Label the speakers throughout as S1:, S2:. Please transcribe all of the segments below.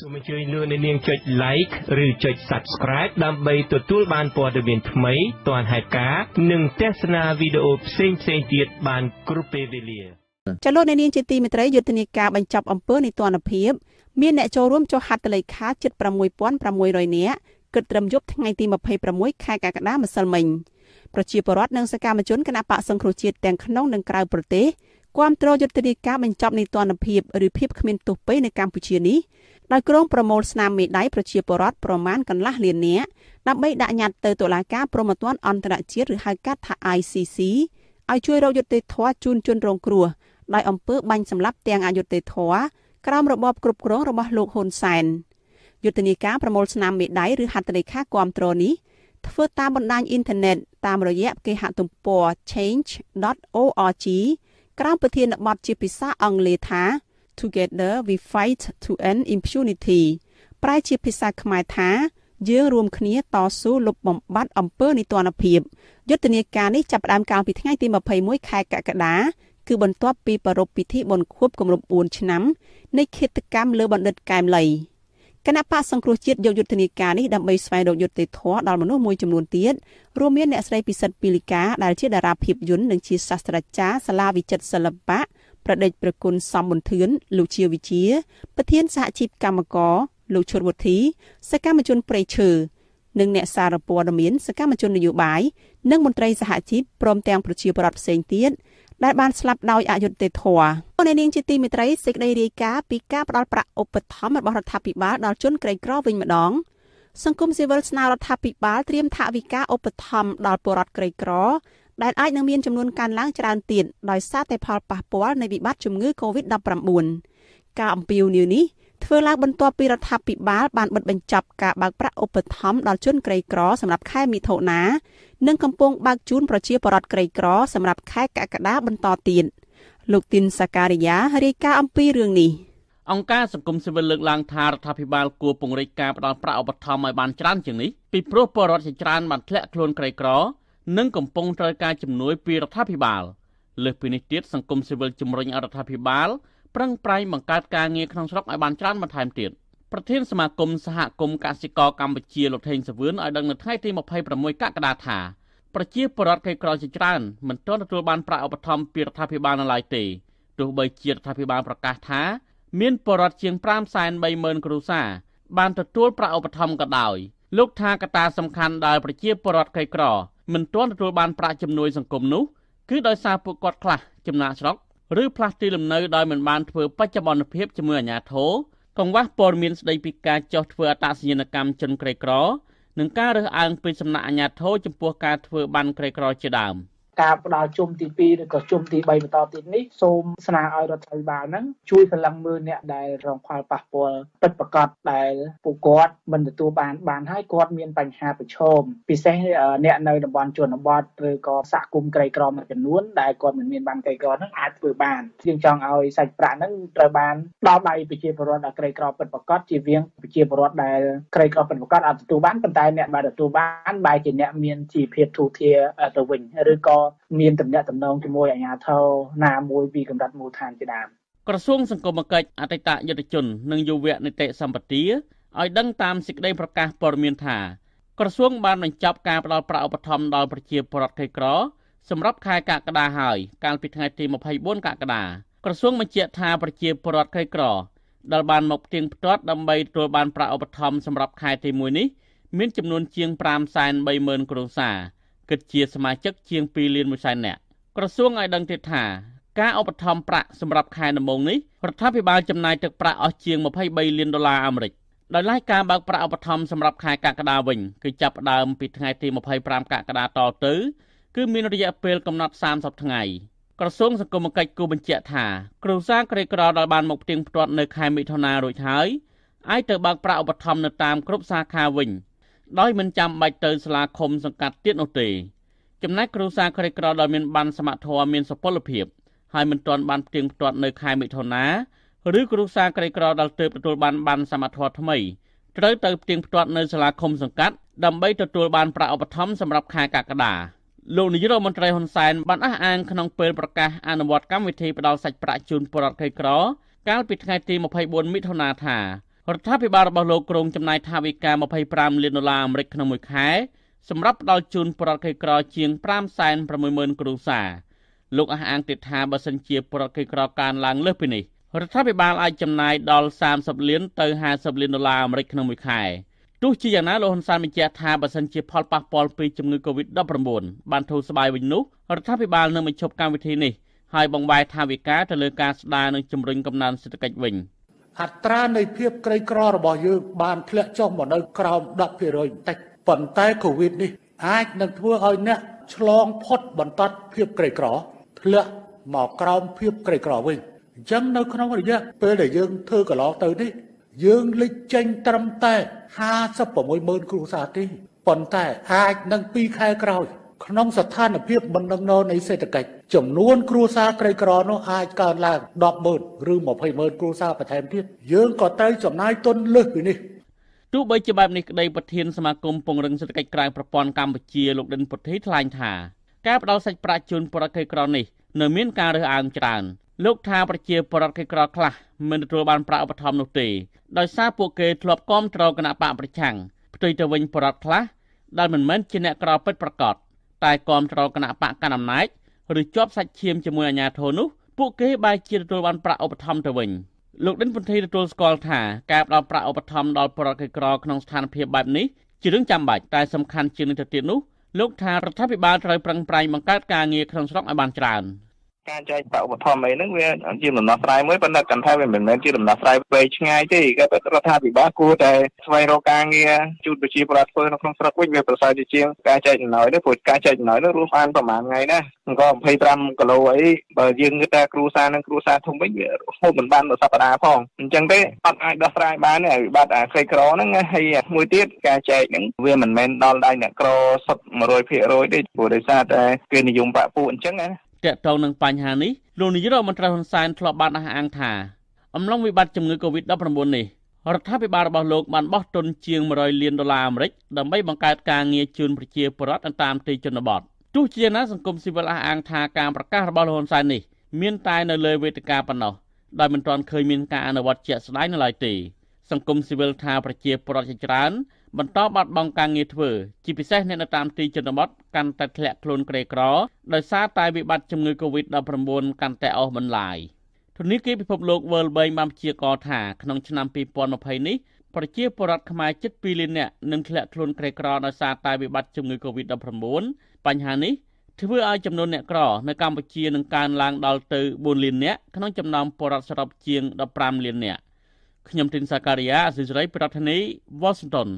S1: សូមអញ្ជើញលោកអ្នកនាងចុច like ឬចុច subscribe ដើម្បីទទួលបានព័ត៌មាន ថ្មីទាន់ហេតុការណ៍និងទស្សនាវីដេអូផ្សេងៗទៀតបានគ្រប់ពេលវេលា
S2: ចលនានាងជាទីមេត្រីយុទ្ធនាការបញ្ចប់អំពើនីតិរដ្ឋភាពមានអ្នកចូលរួមចុះហត្ថលេខាជិត6600នាក់គិតត្រឹមយប់ថ្ងៃទី26ខែកក្កដាម្សិលមិញប្រជាពលរដ្ឋនិងសកម្មជនគណបកសង្គ្រោះជាតិទាំងក្នុងនិងក្រៅប្រទេសគាំទ្រយុទ្ធនាការបញ្ចប់នីតិរដ្ឋភាពឬភាពគ្មានទោសពេយនៅកម្ពុជានេះដោយក្រុងប្រមូលស្នាមមេដៃប្រជាពលរដ្ឋប្រមាណកន្លះលាននាក់ដើម្បីដាក់ញត្តិទៅតុលាការព្រហ្មទណ្ឌអន្តរជាតិឬហៅកាត់ថា ICC ឲ្យជួយរកយុត្តិធម៌ជូនជនរងគ្រោះដោយអំពើបាញ់សម្លាប់ទាំងអយុត្តិធម៌ក្រោមរបបគ្រប់គ្រងរបស់លោកហ៊ុនសែនយុទ្ធនាការប្រមូលស្នាមមេដៃឬហត្ថលេខាគាំទ្រនេះធ្វើតាមបណ្ដាញអ៊ីនធឺណិតតាមរយៈគេហទំព័រ change.org ក្រោមប្រធានបទជាភាសាអង់គ្លេសថា Together we fight to end impunity ប្រែជាភាសាខ្មែរថា យើងរួមគ្នាតស៊ូលុបបំបាត់អំពើនីតិរដ្ឋភាពយុទ្ធនាការនេះចាប់ផ្ដើមកាលពីថ្ងៃទី21ខែកក្កដាគឺបន្ទាប់ពីប្រារព្ធពិធីបុណ្យខួបគម្រប់4ឆ្នាំនៃឃាតកម្មលើបណ្ឌិតកែមលីគណៈបកសង្គ្រោះជាតិយកយុទ្ធនាការនេះដើម្បីស្វែងរកយុត្តិធម៌ដល់មនុស្សមួយចំនួនទៀតរួមមានអ្នកស្រីពិសិដ្ឋពីលីកាដែលជាតារាភាពយន្តនិងជាសាស្ត្រាចារ្យសាលាវិចិត្រសិល្បៈប្រដេកប្រគុណសំមុនធឿនលោកជាវិជា ប្រធានសហជីពកម្មករ លោកឈុតវុធីសកម្មជនប្រៃឈើនិងអ្នកសារព័ត៌មានសកម្មជននយោបាយនិងមន្ត្រីសហជីពព្រមទាំងប្រជាពលរដ្ឋផ្សេងទៀតដែលបានស្លាប់ដោយអយុត្តិធម៌អូននាងជាទីមេត្រីសេចក្តីរាយការណ៍ពីការផ្តល់ប្រាក់ឧបត្ថម្ភរបស់រដ្ឋាភិបាលដល់ជនក្រីក្រវិញម្ដង សង្គមស៊ីវិលស្នើរដ្ឋាភិបាលត្រៀមថវិកាឧបត្ថម្ភដល់ពលរដ្ឋក្រីក្រដែលអាចនឹងមានចំនួនកើនឡើងច្រើនទៀតដោយសារតែផលប៉ះពាល់នៃវិបត្តិជំងឺ Covid-19 ការអំពាវនាវនេះធ្វើឡើងបន្ទាប់ពីរដ្ឋាភិបាលបានបិទបញ្ចប់ការបើកប្រាក់ឧបត្ថម្ភដល់ជន ក្រីក្រសម្រាប់ខែមិថុនានិងកំពុងបើកជូនប្រជាពលរដ្ឋក្រីក្រសម្រាប់ខែកក្កដាបន្តទៀតលោកទីនសាការីយ៉ារាយការណ៍អំពីរឿងនេះ
S3: អង្គការសង្គមស៊ីវិលលើកឡើងថារដ្ឋាភិបាលគួរពង្រីកការផ្តល់ប្រាក់ឧបត្ថម្ភឲ្យបានច្រើនជាងនេះពីព្រោះពលរដ្ឋជាច្រើនបានធ្លាក់ខ្លួនក្រីក្រនិងកំពុងត្រូវការជំនួយពីរដ្ឋាភិបាលលើសពីនេះទៀតសង្គមស៊ីវិលជំរុញអរដ្ឋាភិបាលប្រឹងប្រែងបង្កើតការងារក្នុងស្រុកឲ្យបានច្រើនបន្ថែមទៀតប្រធានសមាគមសហគមន៍កសិករកម្ពុជាលោកថេងសាវឿនឲ្យដឹងនៅថ្ងៃទី26កក្កដាថាប្រជាពលរដ្ឋក្រីក្រជាច្រើនមិនទាន់ទទួលបាន ប្រាក់ឧបត្ថម្ភពីរដ្ឋាភិបាលនៅឡើយទេទោះបីជារដ្ឋាភិបាលប្រកាសថាមានពលរដ្ឋជាង530,000គ្រួសារបានទទួល ប្រាក់ឧបត្ថម្ភក៏ដោយ លោកថាកត្តាសំខាន់ដែលប្រជាពលរដ្ឋក្រីក្រមិនទាន់ទទួលបានប្រាក់ជំនួយសង្គមនោះគឺដោយសារពួកគាត់ខ្លះចំណាក់ស្រុកឬផ្លាស់ទីលំនៅដោយមិនបានធ្វើបច្ចុប្បន្នភាពជាមួយអាជ្ញាធរកង្វះព័ត៌មានស្ដីពីការចោះធ្វើអត្តសញ្ញាណកម្មជនក្រីក្រនិងការរើសអើងពីសំណាក់អាជ្ញាធរចំពោះការធ្វើបានក្រីក្រជាដើម។
S4: ការផ្ដល់ជុំទី2ឬក៏ជុំទី3បន្តទៀតនេះសូមស្នើឲ្យរដ្ឋាភិបាលហ្នឹងជួយសម្លឹងមើលអ្នកដែលរងផលប៉ះពាល់ពិតប្រាកដដែលពួកគាត់មិនទទួលបានបានហើយគាត់មានបញ្ហាប្រឈមពិសេសអ្នកនៅតំបន់ជនបទឬក៏សហគមន៍ក្រីក្រមួយចំនួនដែលគាត់មិនមានបានក្រីក្រហ្នឹងអាចធ្វើបានយើងចង់ឲ្យសាច់ប្រាក់ហ្នឹងត្រូវបានដល់ដៃប្រជាពលរដ្ឋដែលក្រីក្រពិតប្រា
S3: កដជាវិងប្រជាពលរដ្ឋដែលក្រីក្រពិតប្រាកដអាចទទួលបានប៉ុន្តែអ្នកដែលទទួលបានបែរជាអ្នក
S4: មានជីវភាពទូធាទៅវិញឬក៏មានទំនាក់ទំនងជាមួយអាជ្ញាធរណាមួយពីកម្រិតមូលដ្ឋានជាដើម
S3: ក្រសួងសង្គមគិច្ចអតីតយុទ្ធជន និងយុវនីតិសម្បទាឲ្យដឹងតាមសេចក្តីប្រកាសព័ត៌មានថាក្រសួងបានបញ្ចប់ការផ្តល់ប្រាក់ឧបត្ថម្ភដល់ប្រជាពលរដ្ឋក្រីក្រសម្រាប់ខែកក្កដាហើយកាលពីថ្ងៃទី24កក្កដាក្រសួងបញ្ជាក់ថាប្រជាពលរដ្ឋក្រីក្រដែលបាន មកផ្ទៀងផ្ទាត់ដើម្បីទទួលបានប្រាក់ឧបត្ថម្ភសម្រាប់ខែទី1នេះមាន ចំនួនជាង5.3ម៉ឺនគ្រួសារគិតជាសមាជិកជាង2លាន1សែននាក់ក្រសួងឲ្យដឹងទៀតថាការឧបត្ថម្ភប្រាក់សម្រាប់ខែដំបូងនេះរដ្ឋាភិបាលចំណាយទឹកប្រាក់អស់ជាង23លានដុល្លារអាមេរិកដោយឡែកការបើកប្រាក់ឧបត្ថម្ភសម្រាប់ខែកក្កដាវិញ គឺចាប់ផ្ដើមពីថ្ងៃទី25កក្កដាតទៅគឺមានរយៈពេលកំណត់30ថ្ងៃក្រសួងសង្គមគិច្ចគូបញ្ជាក់ថាគ្រួសារក្រីក្រដែលបានមកផ្ទៀងផ្ទាត់នៅខែមិថុនារួចហើយអាចទៅបើកប្រាក់ឧបត្ថម្ភនៅតាមគ្រប់សាខាវិញដោយមិនចាំបាច់ទៅសាលាឃុំសង្កាត់ទៀតនោះទេចំណែកគ្រូសាស្ត្រក្រីក្រដោយមានបានសមត្ថធម៌មានសុពលភាពហើយមិនទាន់បានផ្ទៀងផ្ទាត់នៅខែមិថុនាឬគ្រូសាស្ត្រក្រីក្រដែលទើបទទួលបានបាន សមត្ថធម៌ថ្មីត្រូវទៅផ្ទៀងផ្ទាត់នៅ សាលាឃុំសង្កាត់ដើម្បីទទួលបានប្រាក់ឧបត្ថម្ភសម្រាប់ខែកក្កដាលោកនាយករដ្ឋមន្ត្រីហ៊ុនសែនបានអះអាងក្នុងពេលប្រកាសអនុវត្តកម្មវិធីផ្តល់សាច់ប្រាក់ជូនពលរដ្ឋក្រីក្រកាលពីថ្ងៃទី24មិថុនាថារដ្ឋាភិបាលរបស់លោកក្រុងចំណាយថាវិការ25លានដុល្លារអាមេរិកក្នុងមួយខែ សម្រាប់ផ្ដល់ជូនប្រជាក្រីក្រជាង560,000គ្រួសារលោកអះអាងទៀតថាបើសិនជាប្រជាក្រីក្រកើនឡើងលើសពីនេះរដ្ឋាភិបាលអាចចំណាយដល់30លានទៅ50លានដុល្លារអាមេរិកក្នុងមួយខែទោះជាយ៉ាងណាលោកហ៊ុនសែនបញ្ជាក់ថាបើសិនជាផលប៉ះពាល់ពីជំងឺ Covid-19 បានធូរស្បើយវិញនោះរដ្ឋាភិបាលនឹងបញ្ឈប់កម្មវិធីនេះហើយបង្វែរថាវិការទៅលើការស្ដារនិងជំរុញកំណើនសេដ្ឋកិច្ចវិញ។អត្រានៃភាពក្រីក្ររបស់យើងបានធ្លាក់ចុះមកនៅ ក្រោម10%បន្តិចប៉ុន្តែកូវីដនេះអាចនឹងធ្វើឲ្យអ្នក ឆ្លងផុតបន្ទាត់ភាពក្រីក្រ ធ្លាក់មកក្រ
S5: ោមភាពក្រីក្រវិញអញ្ចឹងនៅ ក្នុងរយៈពេលដែលយើងធ្វើកន្លងទៅនេះ យើងលេចចេញត្រឹមតែ56ម៉ឺនគ្រួសារទេប៉ុន្តែអាចនឹង2ខែក្រោយក្នុងស្ថានភាពមិនដឹងណោនៃសេដ្ឋកិច្ចចំនួនគ្រួសារក្រីក្រនោះអាចកើនឡើង100000ឬ20000គ្រួសារបន្ថែមទៀតយើងក៏ត្រូវចំណាយទុន
S3: លើសពីនេះទោះបីជាបែបនេះក្តីប្រធានសមាគមពង្រឹងសេដ្ឋកិច្ចក្រៅប្រព័ន្ធកម្ពុជាលោកដិនពុទ្ធីថ្លែងថា ការផ្ដល់សាច់ប្រាក់ជូនប្រជាក្រីក្រនេះនៅមានការរើសអើងច្រើន លោកថាប្រជាពលរដ្ឋក្រីក្រខ្លះមិនទទួលបាន ប្រាក់ឧបត្ថម្ភនោះទេដោយសារពួកគេធ្លាប់គាំទ្រគណៈបកប្រឆាំងផ្ទុយទៅវិញពលរដ្ឋខ្លះដែលមិនមែនជាអ្នកក្រពិតប្រកបតែគ្រប់គ្រងគណៈបកកណ្ដាលអំណាចឬជាប់សាច់ឈាមជាមួយអាជ្ញាធរនោះពួកគេបែរជាទទួលបានប្រាក់ឧបត្ថម្ភទៅវិញ លោកដិនពន្ធីទទួលស្គាល់ថាការផ្ដល់ប្រាក់ឧបត្ថម្ភដល់ប្រតិក្រក្នុងស្ថានភាពបែបនេះជារឿងចាំបាច់តែសំខាន់ជាងនេះទៅទៀតនោះលោកថារដ្ឋាភិបាលត្រូវប្រឹងប្រែងបង្កើតការងារក្នុងស្រុកឲ្យបានច្រើន។
S4: ការចែកប្រាក់ឧប
S6: ត្ថម្ភអីហ្នឹងវាជាដំណោះស្រាយមួយប៉ុន្តែកាន់ថាវាមិនមែនជាដំណោះស្រាយវែងឆ្ងាយទេក៏រដ្ឋាភិបាលគួរតែស្វែងរកការងារជូនប្រជាពលរដ្ឋធ្វើនៅក្នុងស្រុកវិញវាប្រសើរជាជាងការច
S4: ែកចំណោយនេះព្រោះការចែកចំណោយនេះរួមបានប្រហែលថ្ងៃណាក៏25គីឡូអីបើយើងគិតថ
S6: ាគ្រួសារនិងគ្រួសារធំវិញវាហូបមិនបានមួយសប្តាហ៍ផងអញ្ចឹងទេអត់អាចដោះស្រាយបានទេវិបត្តិអាក្រីក្រហ្នឹងហើយមួយទៀតការចែកហ្នឹងវាមិនមែនដល់ដៃអ្នកក្រសុទ្ធ100%ទេព្រោះដោយសារតែគេនិយមប្រាក់ពួកអញ្ចឹងណា
S3: ទាក់ទងនឹងបញ្ហានេះលោកនាយករដ្ឋមន្ត្រីហ៊ុនសែនធ្លាប់បានអះអាងថាអំឡុងវិបត្តិជំងឺ Covid-19 នេះរដ្ឋាភិបាលរបស់លោកបានបោះទុនជាង100លានដុល្លារអាមេរិកដើម្បីបង្កើតការងារជូនប្រជាពលរដ្ឋតាមទីជនបទទោះជាណាសង្គមស៊ីវិលអះអាងថាការប្រកាសរបស់លោកហ៊ុនសែននេះមានតែនៅលើវេទិកាប៉ុណ្ណោះដោយមិនទាន់ឃើញមានការអនុវត្តជាក់ស្ដែងនៅឡើយទេសង្គមស៊ីវិលថាប្រជាពលរដ្ឋជាច្រើនបន្តបាត់បង់ការងារធ្វើជាពិសេសអ្នកនៅតាមទីជនបទកាន់តែធ្លាក់ខ្លួនក្រីក្រដោយសារតែវិបត្តិជំងឺ Covid-19 កាន់តែអស់បន្លាយធនាគារពិភពលោក World Bank បានព្យាករណ៍ថាក្នុងឆ្នាំ2020នេះប្រជាពលរដ្ឋខ្មែរជិត2លាននាក់នឹងធ្លាក់ខ្លួនក្រីក្រដោយសារតែវិបត្តិជំងឺ Covid-19 បញ្ហានេះធ្វើឲ្យចំនួនអ្នកក្រនៅកម្ពុជានឹងកើនឡើងដល់ទៅ4លាននាក់ក្នុងចំណោមពលរដ្ឋសរុបជាង15លាននាក់ខ្ញុំទីនសាការីយ៉ាអសិរ័យប្រធានីវ៉ាស៊ីនតោន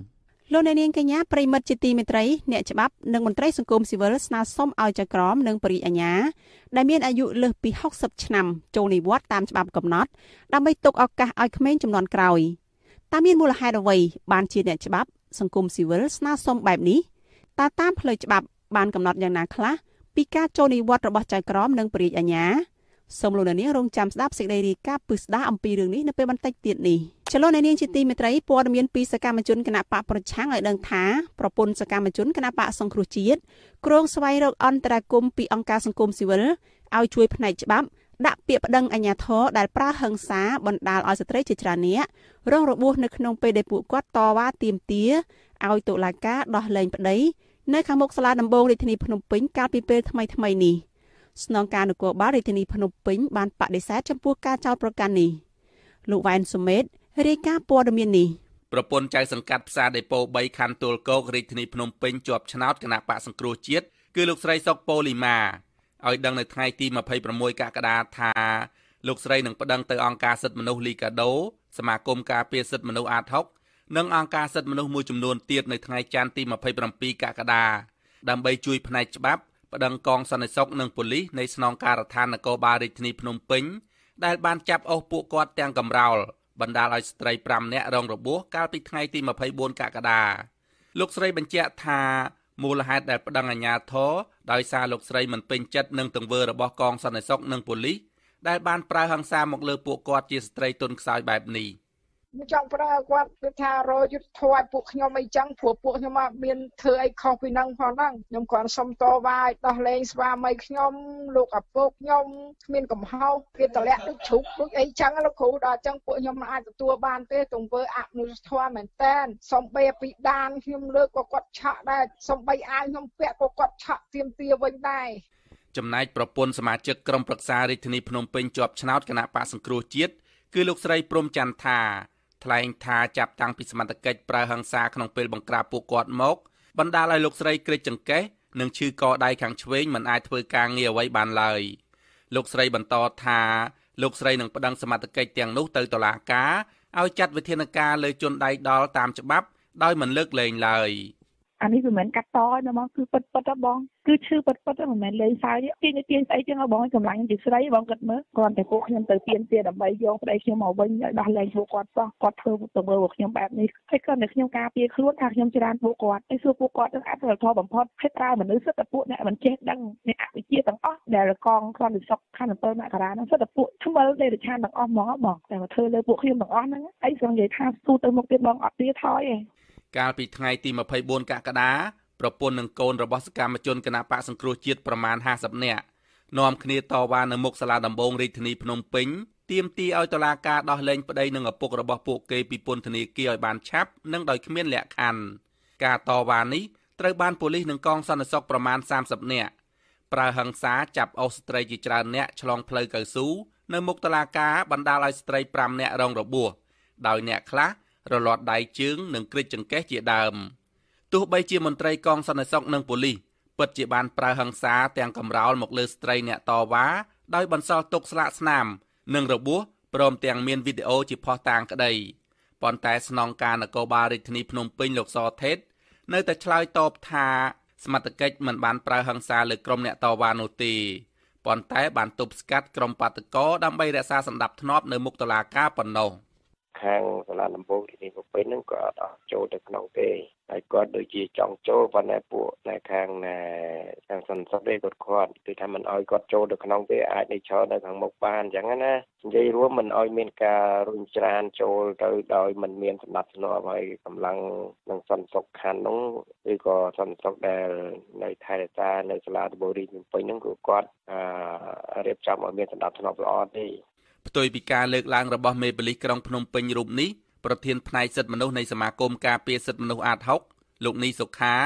S2: លោកអ្នកនាងកញ្ញាប្រិមិត្តជាទីមេត្រីអ្នកច្បាប់និងមន្ត្រីសង្គមស៊ីវិលស្នើសុំឲ្យចក្រមនិងពរិយអាញា ដែលមានអាយុលើសពី60ឆ្នាំចូលនិវត្តន៍តាមច្បាប់កំណត់ដើម្បីទុកឱកាសឲ្យក្មេងចំនួនក្រោយតើមានមូលហេតុអ្វី បានជា អ្នកច្បាប់សង្គមស៊ីវិលស្នើសុំបែបនេះតើតាមផ្លូវច្បាប់បានកំណត់យ៉ាងណា ខ្លះពីការចូលនិវត្តន៍របស់ ចក្រមនិងពរិយអាញាសូមលោកអ្នកនាងរងចាំស្ដាប់សេចក្តីរាយការណ៍ពឹស្ដាអំពីរឿងនេះនៅពេលបន្តិចទៀតនេះ។ចលនានាងជាទីមេត្រីព័ត៌មានពីសកម្មជនគណៈបកប្រឆាំងឲ្យដឹងថាប្រពន្ធសកម្មជនគណៈបកសង្គ្រោះជាតិក្រងស្វែងរកអន្តរាគមពីអង្គការសង្គមស៊ីវិលឲ្យជួយផ្នែកច្បាប់ ដាក់ពាក្យប្តឹងអាជ្ញាធរដែលប្រើហិង្សាបណ្តាលឲ្យស្ត្រីជាច្រើននាក់រងរបួសនៅក្នុងពេលដែលពួកគាត់តវ៉ាទាមទារឲ្យតុលាការដោះលែងប្តីនៅខាងមុខសាលាដំបងរាជធានីភ្នំពេញកាលពីពេលថ្មីៗនេះស្នងការនគរបាលរាជធានីភ្នំពេញបានបដិសេធចំពោះការចោទប្រកាន់នេះលោកវ៉ែនសុមេតរាយការណ៍ព័ត៌មាននេះ
S1: ប្រពន្ធចៅសង្កាត់ផ្សារដីប៉ូ3ខណ្ឌទួលគោករាជធានីភ្នំពេញជាប់ឆ្នោតគណៈបកសង្គ្រោះជាតិគឺលោកស្រីសុកប៉ូលីម៉ាឲ្យដឹង នៅថ្ងៃទី26កក្កដាថាលោកស្រីនឹងប្តឹងទៅអង្គការសិទ្ធិមនុស្សលីកាដូសមាគមការពារសិទ្ធិមនុស្សអាត6និងអង្គការសិទ្ធិមនុស្សមួយចំនួនទៀតនៅថ្ងៃច័ន្ទទី27កក្កដាដើម្បីជួយផ្នែកច្បាប់ប្តឹងកងសន្តិសុខនិងប៉ូលីសនៃស្នងការដ្ឋាននគរបាលរាជធានីភ្នំពេញ ដែលបានចាប់អស់ពួកគាត់ទាំងកំរោលបណ្ដាលឲ្យស្ត្រី5នាក់រងរបួសកាលពីថ្ងៃទី24កក្កដាលោកស្រីបញ្ជាក់ថាមូលហេតុដែលប្តឹងអាជ្ញាធរដោយសារលោកស្រីមិនពេញចិត្តនឹងទង្វើរបស់កងសន្តិសុខនិងប៉ូលីសដែលបានប្រើហិង្សាមកលើពួកគាត់ជាស្ត្រីទុនខ្សោយបែបនេះ។
S2: ចង់ប្រើគ
S7: ាត់គឺថារយុទ្ធធម៌ពួកខ្ញុំអីចឹងព្រោះពួកខ្ញុំអត់មានធ្វើអីខុសពីនឹងផងហ្នឹងខ្ញុំគ្រាន់សុំតវ៉ាឲ្យដោះលែងស្វាមីខ្ញុំលោកឪពុកខ្ញុំគ្មានកំហ
S2: ុសគេតម្លាក់ដូចជ្រុកដូចអីចឹងលោកគ្រូដល់ចឹងពួកខ្ញុំមិនអាចទទួលបានទេទង្វើអមនុស្សធម៌មែនតែនសំបីពីដានខ្ញុំលើកក៏គាត់ឆក់ដែរសំបីអាយខ្ញុំ
S7: ពាក់ក៏គាត់ឆក់ទៀមទាវិញដែរ
S1: ចំណែកប្រពន្ធសមាជិកក្រុមប្រឹក្សារាជធានីភ្នំពេញជាប់ឆ្នោតគណៈបកសង្គ្រោះជាតិគឺលោកស្រីព្រំច័ន្ទថាថ្លែងថាចាប់តាំងពីសមត្ថកិច្ចប្រើហិង្សាក្នុងពេលបង្ក្រាបពួកគាត់មកបណ្ដាលឲ្យលោកស្រីក្រិចចង្កេះនិងឈឺកដៃខាងឆ្វេងមិនអាចធ្វើការងារអ្វីបានឡើយលោកស្រីបន្តថាលោកស្រីនឹងប្តឹងសមត្ថកិច្ចទាំងនោះទៅតុលាការឲ្យចាត់វិធានការលើជនដៃដល់តាមច្បាប់ ដោយមិនលើកលែងឡើយ។
S2: អានេះវាមិនកាត់តទេបងគឺ
S4: ពិតពិតទេបងគឺឈឺពិតពិតទេមិនមែនលេងសើចទេគេទៀងស្អីចឹងបងកម្លាំងជាស្រីបងគិតមើលគ្រាន់តែពួកខ្ញុំទៅទៀងទៀតដើម្បីយកប្តីខ្ញុំមកវិញឲ្យដោះលែងពួកគាត់សោះគាត់ធ្វើទៅមើលពួកខ្ញុំបែបនេះហើយគាត់តែខ្ញុំការពារខ្លួនថាខ្ញុំច្រានពួកគាត់ហើយសួរពួកគាត់ទាំងអត្តធម៌បំផុតគេប្រើមនុស្សសិទ្ធិពួកអ្នកមិនចេះដឹងអ្នកអវិជ្ជាទាំងអស់ដែលកងគ្រាន់តែសុកខណ្ឌ7មករាហ្នឹងសិទ្ធិពួកថ្មិលដែលរឆានទាំងអស់ហ្មងបងតែមកធ្វើលើពួកខ្ញុំទាំងអស់ហ្នឹងអីសង្កេតថាស៊ូទៅមុខទៀតបងអត់ទាថយទេ
S1: កាលពីថ្ងៃទី24កក្កដាប្រពន្ធនិងកូនរបស់សកម្មជនគណបកសង្គ្រោះជាតិប្រមាណ50នាក់នាំគ្នាតវ៉ានៅមុខសាលាដំបងរាជធានីភ្នំពេញទាមទារឲ្យតុលាការដោះលែងប្តីនិងឪពុករបស់ពួកគេពីពន្ធនាគារឲ្យបានឆាប់និងដោយគ្មានលក្ខខណ្ឌការតវ៉ានេះត្រូវបានប៉ូលីសនិងកងសន្តិសុខប្រមាណ30នាក់ប្រើហិង្សាចាប់អូស្ត្រីជាច្រើនអ្នកឆ្លងផ្លូវកៅស៊ូនៅមុខតុលាការបណ្ដាលឲ្យស្ត្រី5នាក់រងរបួសដោយអ្នកខ្លះរលាត់ដៃជើងនិងគ្រេចចង្កេះជាដើមទោះបីជាមន្ត្រីកងសន្តិសុខនិងប៉ូលីសពិតជាបានប្រើហិង្សា ទាំងកំរោលមកលើស្ត្រីអ្នកតវ៉ាដោយបន្សល់ទុកស្លាកស្នាមនិងរបួសព្រមទាំងមានវីដេអូជាផុសតាងក្តីប៉ុន្តែស្នងការនគរបាលរាជធានីភ្នំពេញលោកសថេតនៅតែឆ្លើយតបថា សមត្ថកិច្ចមិនបានប្រើហិង្សាលើក្រុមអ្នកតវ៉ានោះទេប៉ុន្តែ បានទប់ស្កាត់ក្រុមបាតកោដើម្បីរក្សាសម្ដាប់ធ្នាប់នៅមុខតុលាការប៉ុណ្ណោះ។
S5: ខាងសាលាដំបងរាជធានីភ្ន
S4: ំពេញហ្នឹងក៏អត់អស់ចូលទៅក្នុងទេហើយគាត់ដូចជាចង់ចូលប៉ុន្តែពួកនៅខាងណែខាងសន្តិសុខទេគាត់គាត់គឺថាមិនអោយគាត់ចូលទៅក្នុងទេអាចនឹងចូលនៅខាងមុខបានអញ្ចឹងណានិយាយរួមមិនអោយមានការរុញច្រានចូលទៅដោយមិនមានសម
S3: ្ដាប់ធ្នាប់ហើយកម្លាំងនឹងសន្តិសុខខណ្ឌហ្នឹងឬក៏សន្តិសុខដែល
S4: នៅខេត្តតានៅសាលាដំបងរាជធានីភ្នំពេញហ្នឹងគឺគាត់រៀបចំឲ្យមានសម្ដាប់ធ្នាប់
S1: ល្អទេផ្ទុយពីការលើកឡើងរបស់មេប៉ូលីសក្រុងភ្នំពេញរូបនេះប្រធានផ្នែកសិទ្ធិមនុស្សនៃសមាគមការពារសិទ្ធិមនុស្សអាត6លោកនីសុខា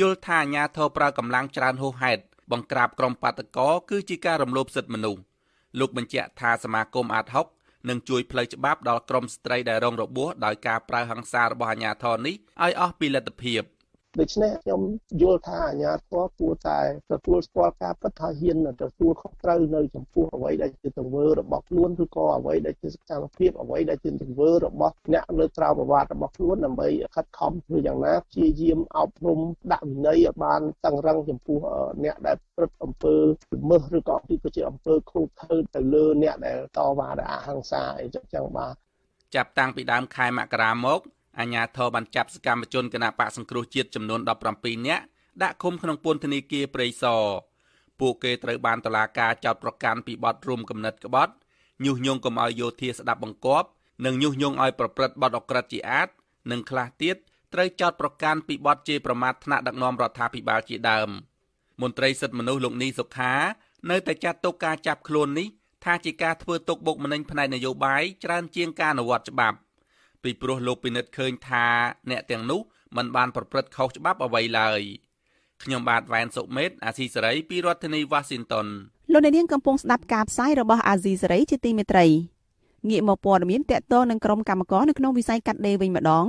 S1: យល់ថាអាញាធរប្រើកម្លាំងច្រើនហួសហេតុបង្ក្រាបក្រុមបាតកោគឺជាការរំលោភសិទ្ធិមនុស្សលោក បញ្ជាក់ថាសមាគមអាត6នឹងជួយផ្លូវច្បាប់ដល់ក្រុមស្ត្រីដែលរងរបួសដោយការប្រើហិង្សារបស់អាញាធរនេះឲ្យអស់ពីលទ្ធភាព។
S3: ដូច្នេះខ្ញុំយល់ថាអាជ្ញាធរគួរតែទទួលស្គាល់ការពិតថាហ៊ានទទួលខុសត្រូវនៅចំពោះអ្វីដែលជាទង្វើរបស់ខ្លួនឬក៏អ្វីដែលជាសកម្មភាពអ្វីដែលជាទង្វើរបស់អ្នកលើក្រៅប្រវត្តិរបស់ខ្លួនដើម្បីខិតខំធ្វើយ៉ាងណាព្យាយាមអប់រំដាក់វិន័យឲ្យបានតឹងរឹងចំពោះអ្នកដែលព្រឹត្តអំពើល្មើសឬក៏គឺជាអំពើខុសត្រូវទៅលើអ្នកដែលតវ៉ាដោយអហិង្សាអីចឹងបាទ
S1: ចាប់តាំងពីដើមខែមករាមកអាជ្ញាធរបានចាប់សកម្មជនគណបកសង្គ្រោះជាតិចំនួន17នាក់ដាក់ឃុំក្នុងពន្ធនាគារព្រៃសរពួកគេត្រូវបានតុលាការចោទប្រកាន់ពីបទរួមគំនិតក្បត់ញុះញង់កុំឲ្យយោធាស្ដាប់បង្គាប់និងញុះញង់ឲ្យប្រព្រឹត្តបទអក្រិតជាអាតនិងខ្លះទៀតត្រូវចោទប្រកាន់ពីបទជេរប្រមាថថ្នាក់ដឹកនាំរដ្ឋាភិបាលជាដើមមន្ត្រីសិទ្ធិមនុស្សលោកនីសុខានៅតែចាត់ទុកការចាប់ខ្លួននេះថាជាការធ្វើទុកបុកម្នេញផ្នែកនយោបាយច្រើនជាងការអនុវត្តច្បាប់។ពីព្រោះលោកពិនិត្យឃើញថាអ្នកទាំងនោះមិនបានប្រព្រឹត្តខុសច្បាប់អ្វីឡើយខ្ញុំបាទវ៉ែនសុមេត អាស៊ីសេរីពីរដ្ឋធានី Washington
S2: លោកអ្នកនាងកំពុងស្ដាប់ការផ្សាយរបស់អាស៊ីសេរីជាទីមេត្រីងាកមកព័ត៌មានតកតងនឹងក្រុមកម្មករនៅក្នុងវិស័យកាត់ដេរវិញម្ដង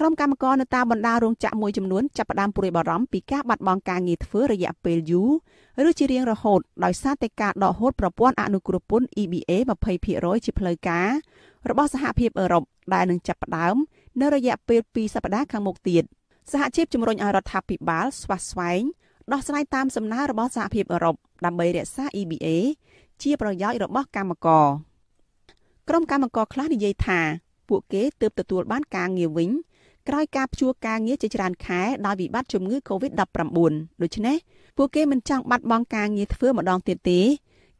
S2: ក្រុមកម្មករនៅតាមបណ្ដារោងចក្រមួយចំនួនចាប់ផ្ដើមព្រួយបារម្ភពីការបាត់បង់ការងារធ្វើរយៈពេលយូរឬជារៀងរហូតដោយសារតែការដកហូតប្រព័ន្ធអនុគ្រោះពន្ធ EBA 20%ជាផ្លូវការរបស់សហភាពអឺរ៉ុបដែលនឹងចាប់ផ្ដើមនៅរយៈពេល2សប្តាហ៍ខាងមុខទៀតសហជីពជំរុញឲ្យរដ្ឋាភិបាលស្វាស្វែងដោះស្រាយតាមសំណើរបស់សហភាពអឺរ៉ុបដើម្បីរក្សា EBA ជាប្រយោជន៍របស់កម្មករក្រុមកម្មករខ្លះនិយាយថា ពួកគេទើបទទួលបានការងារវិញក្រោយការព្យួរការងារជាច្រើនខែដោយវិបត្តិជំងឺ Covid-19 ដូច្នេះពួកគេមិនចង់បាត់បង់ការងារធ្វើម្ដងទៀតទេ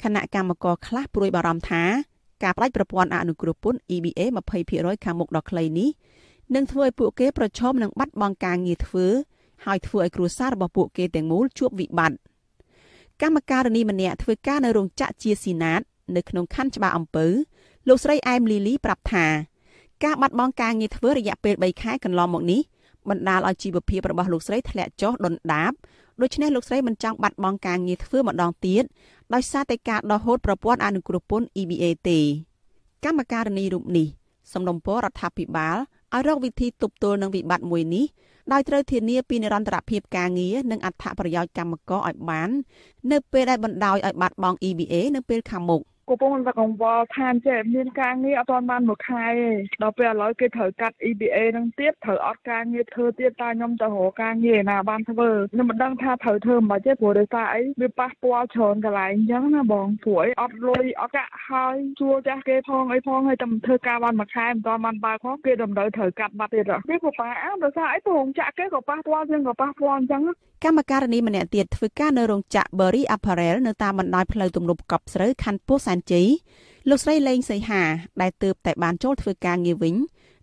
S2: គណៈកម្មករខ្លះព្រួយបារម្ភថាការផ្ដាច់ប្រព័ន្ធអនុគ្រោះពន្ធ EBA 20%ខាងមុខដ៏ខ្លីនេះនឹងធ្វើឲ្យពួកគេប្រឈមនឹងបាត់បង់ការងារធ្វើហើយធ្វើឲ្យគ្រួសាររបស់ពួកគេទាំងមូលជួបវិបត្តិកម្មការិនីម្នាក់ធ្វើការនៅរោងចក្រជាស៊ីណាតនៅក្នុងខណ្ឌច្បារអំពៅលោកស្រីអែមលីលីប្រាប់ថាការបាត់បង់ការងារធ្វើរយៈពេល3ខែកន្លងមកនេះបណ្ដាលឲ្យជីវភាពរបស់លោកស្រីធ្លាក់ចុះដុនដាបដូច្នេះលោកស្រីមិនចង់បាត់បង់ការងារធ្វើម្ដងទៀតដោយសារតែការដោះហូតប្រព័ន្ធអនុគ្រោះពន្ធ EBA ទេកម្មការនីរូបនេះសំណុំពររដ្ឋាភិបាលឲ្យរកវិធីទប់ទល់នឹងវិបត្តិមួយនេះដោយត្រូវធានា ពីនិរន្តរភាពការងារនិងអត្ថប្រយោជន៍កម្មករឲ្យបាន នៅពេលដែលបណ្ដោយឲ្យបាត់បង់ EBA នៅពេលខាងមុខ។កំពុងតែកង្វល់ថាចេះមានការងារអត់ទាន់បានមួយខែទេដល់ពេលឥឡូវគេត្រូវកាត់
S4: EBA នឹងទៀតត្រូវអត់ការងារធ្វើទៀតតែខ្ញុំទៅរកការងារណាបានធ្វើខ្ញុំមិនដឹងថាត្រូវធ្វើមិនបាច់ទេព្រោះដោយសារអីវាប៉ះពាល់ច្រើនកន្លែងអញ្ចឹងណាបងព្រោះអីអត់លុយអត់កាក់ហើយជួលចាស់គេផងអីផងហើយតែមិនធ្វើការបានមួយខែមិនទាន់បានបើកផងគេតម្រូវត្រូវកាត់បាត់ទៀត
S2: គេក៏ប៉ះអាដោយសារអីព្រោះចាក់គេក៏ប៉ះពាល់ជាងក៏ប៉ះពាល់អញ្ចឹងកម្មការិនីម្នាក់ទៀតធ្វើការនៅរោងចក្រ Berry Apparel នៅតាមបណ្ដោយផ្លូវទំនប់កប់ស្រូវខណ្ឌពោធិ៍សែនជ័យលោកស្រីលេងសីហាដែលទើបតែបានចូលធ្វើការងារវិញ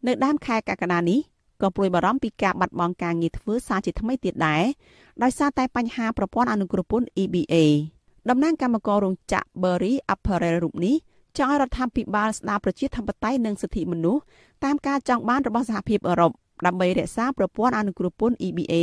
S2: នៅដើមខែកក្កដានេះក៏ព្រួយបារម្ភពីការបាត់បង់ការងារធ្វើសារជាថ្មីទៀតដែរដោយសារតែបញ្ហាប្រព័ន្ធអនុគ្រោះពន្ធ EBA តំណាងកម្មកររោងចក្រ Berry Apparel រូបនេះចង់ឲ្យរដ្ឋាភិបាលស្ដារប្រជាធិបតេយ្យនិងសិទ្ធិមនុស្សតាមការចង់បានរបស់សហភាពអឺរ៉ុបដើម្បីរក្សាប្រព័ន្ធអនុគ្រោះពន្ធ EBA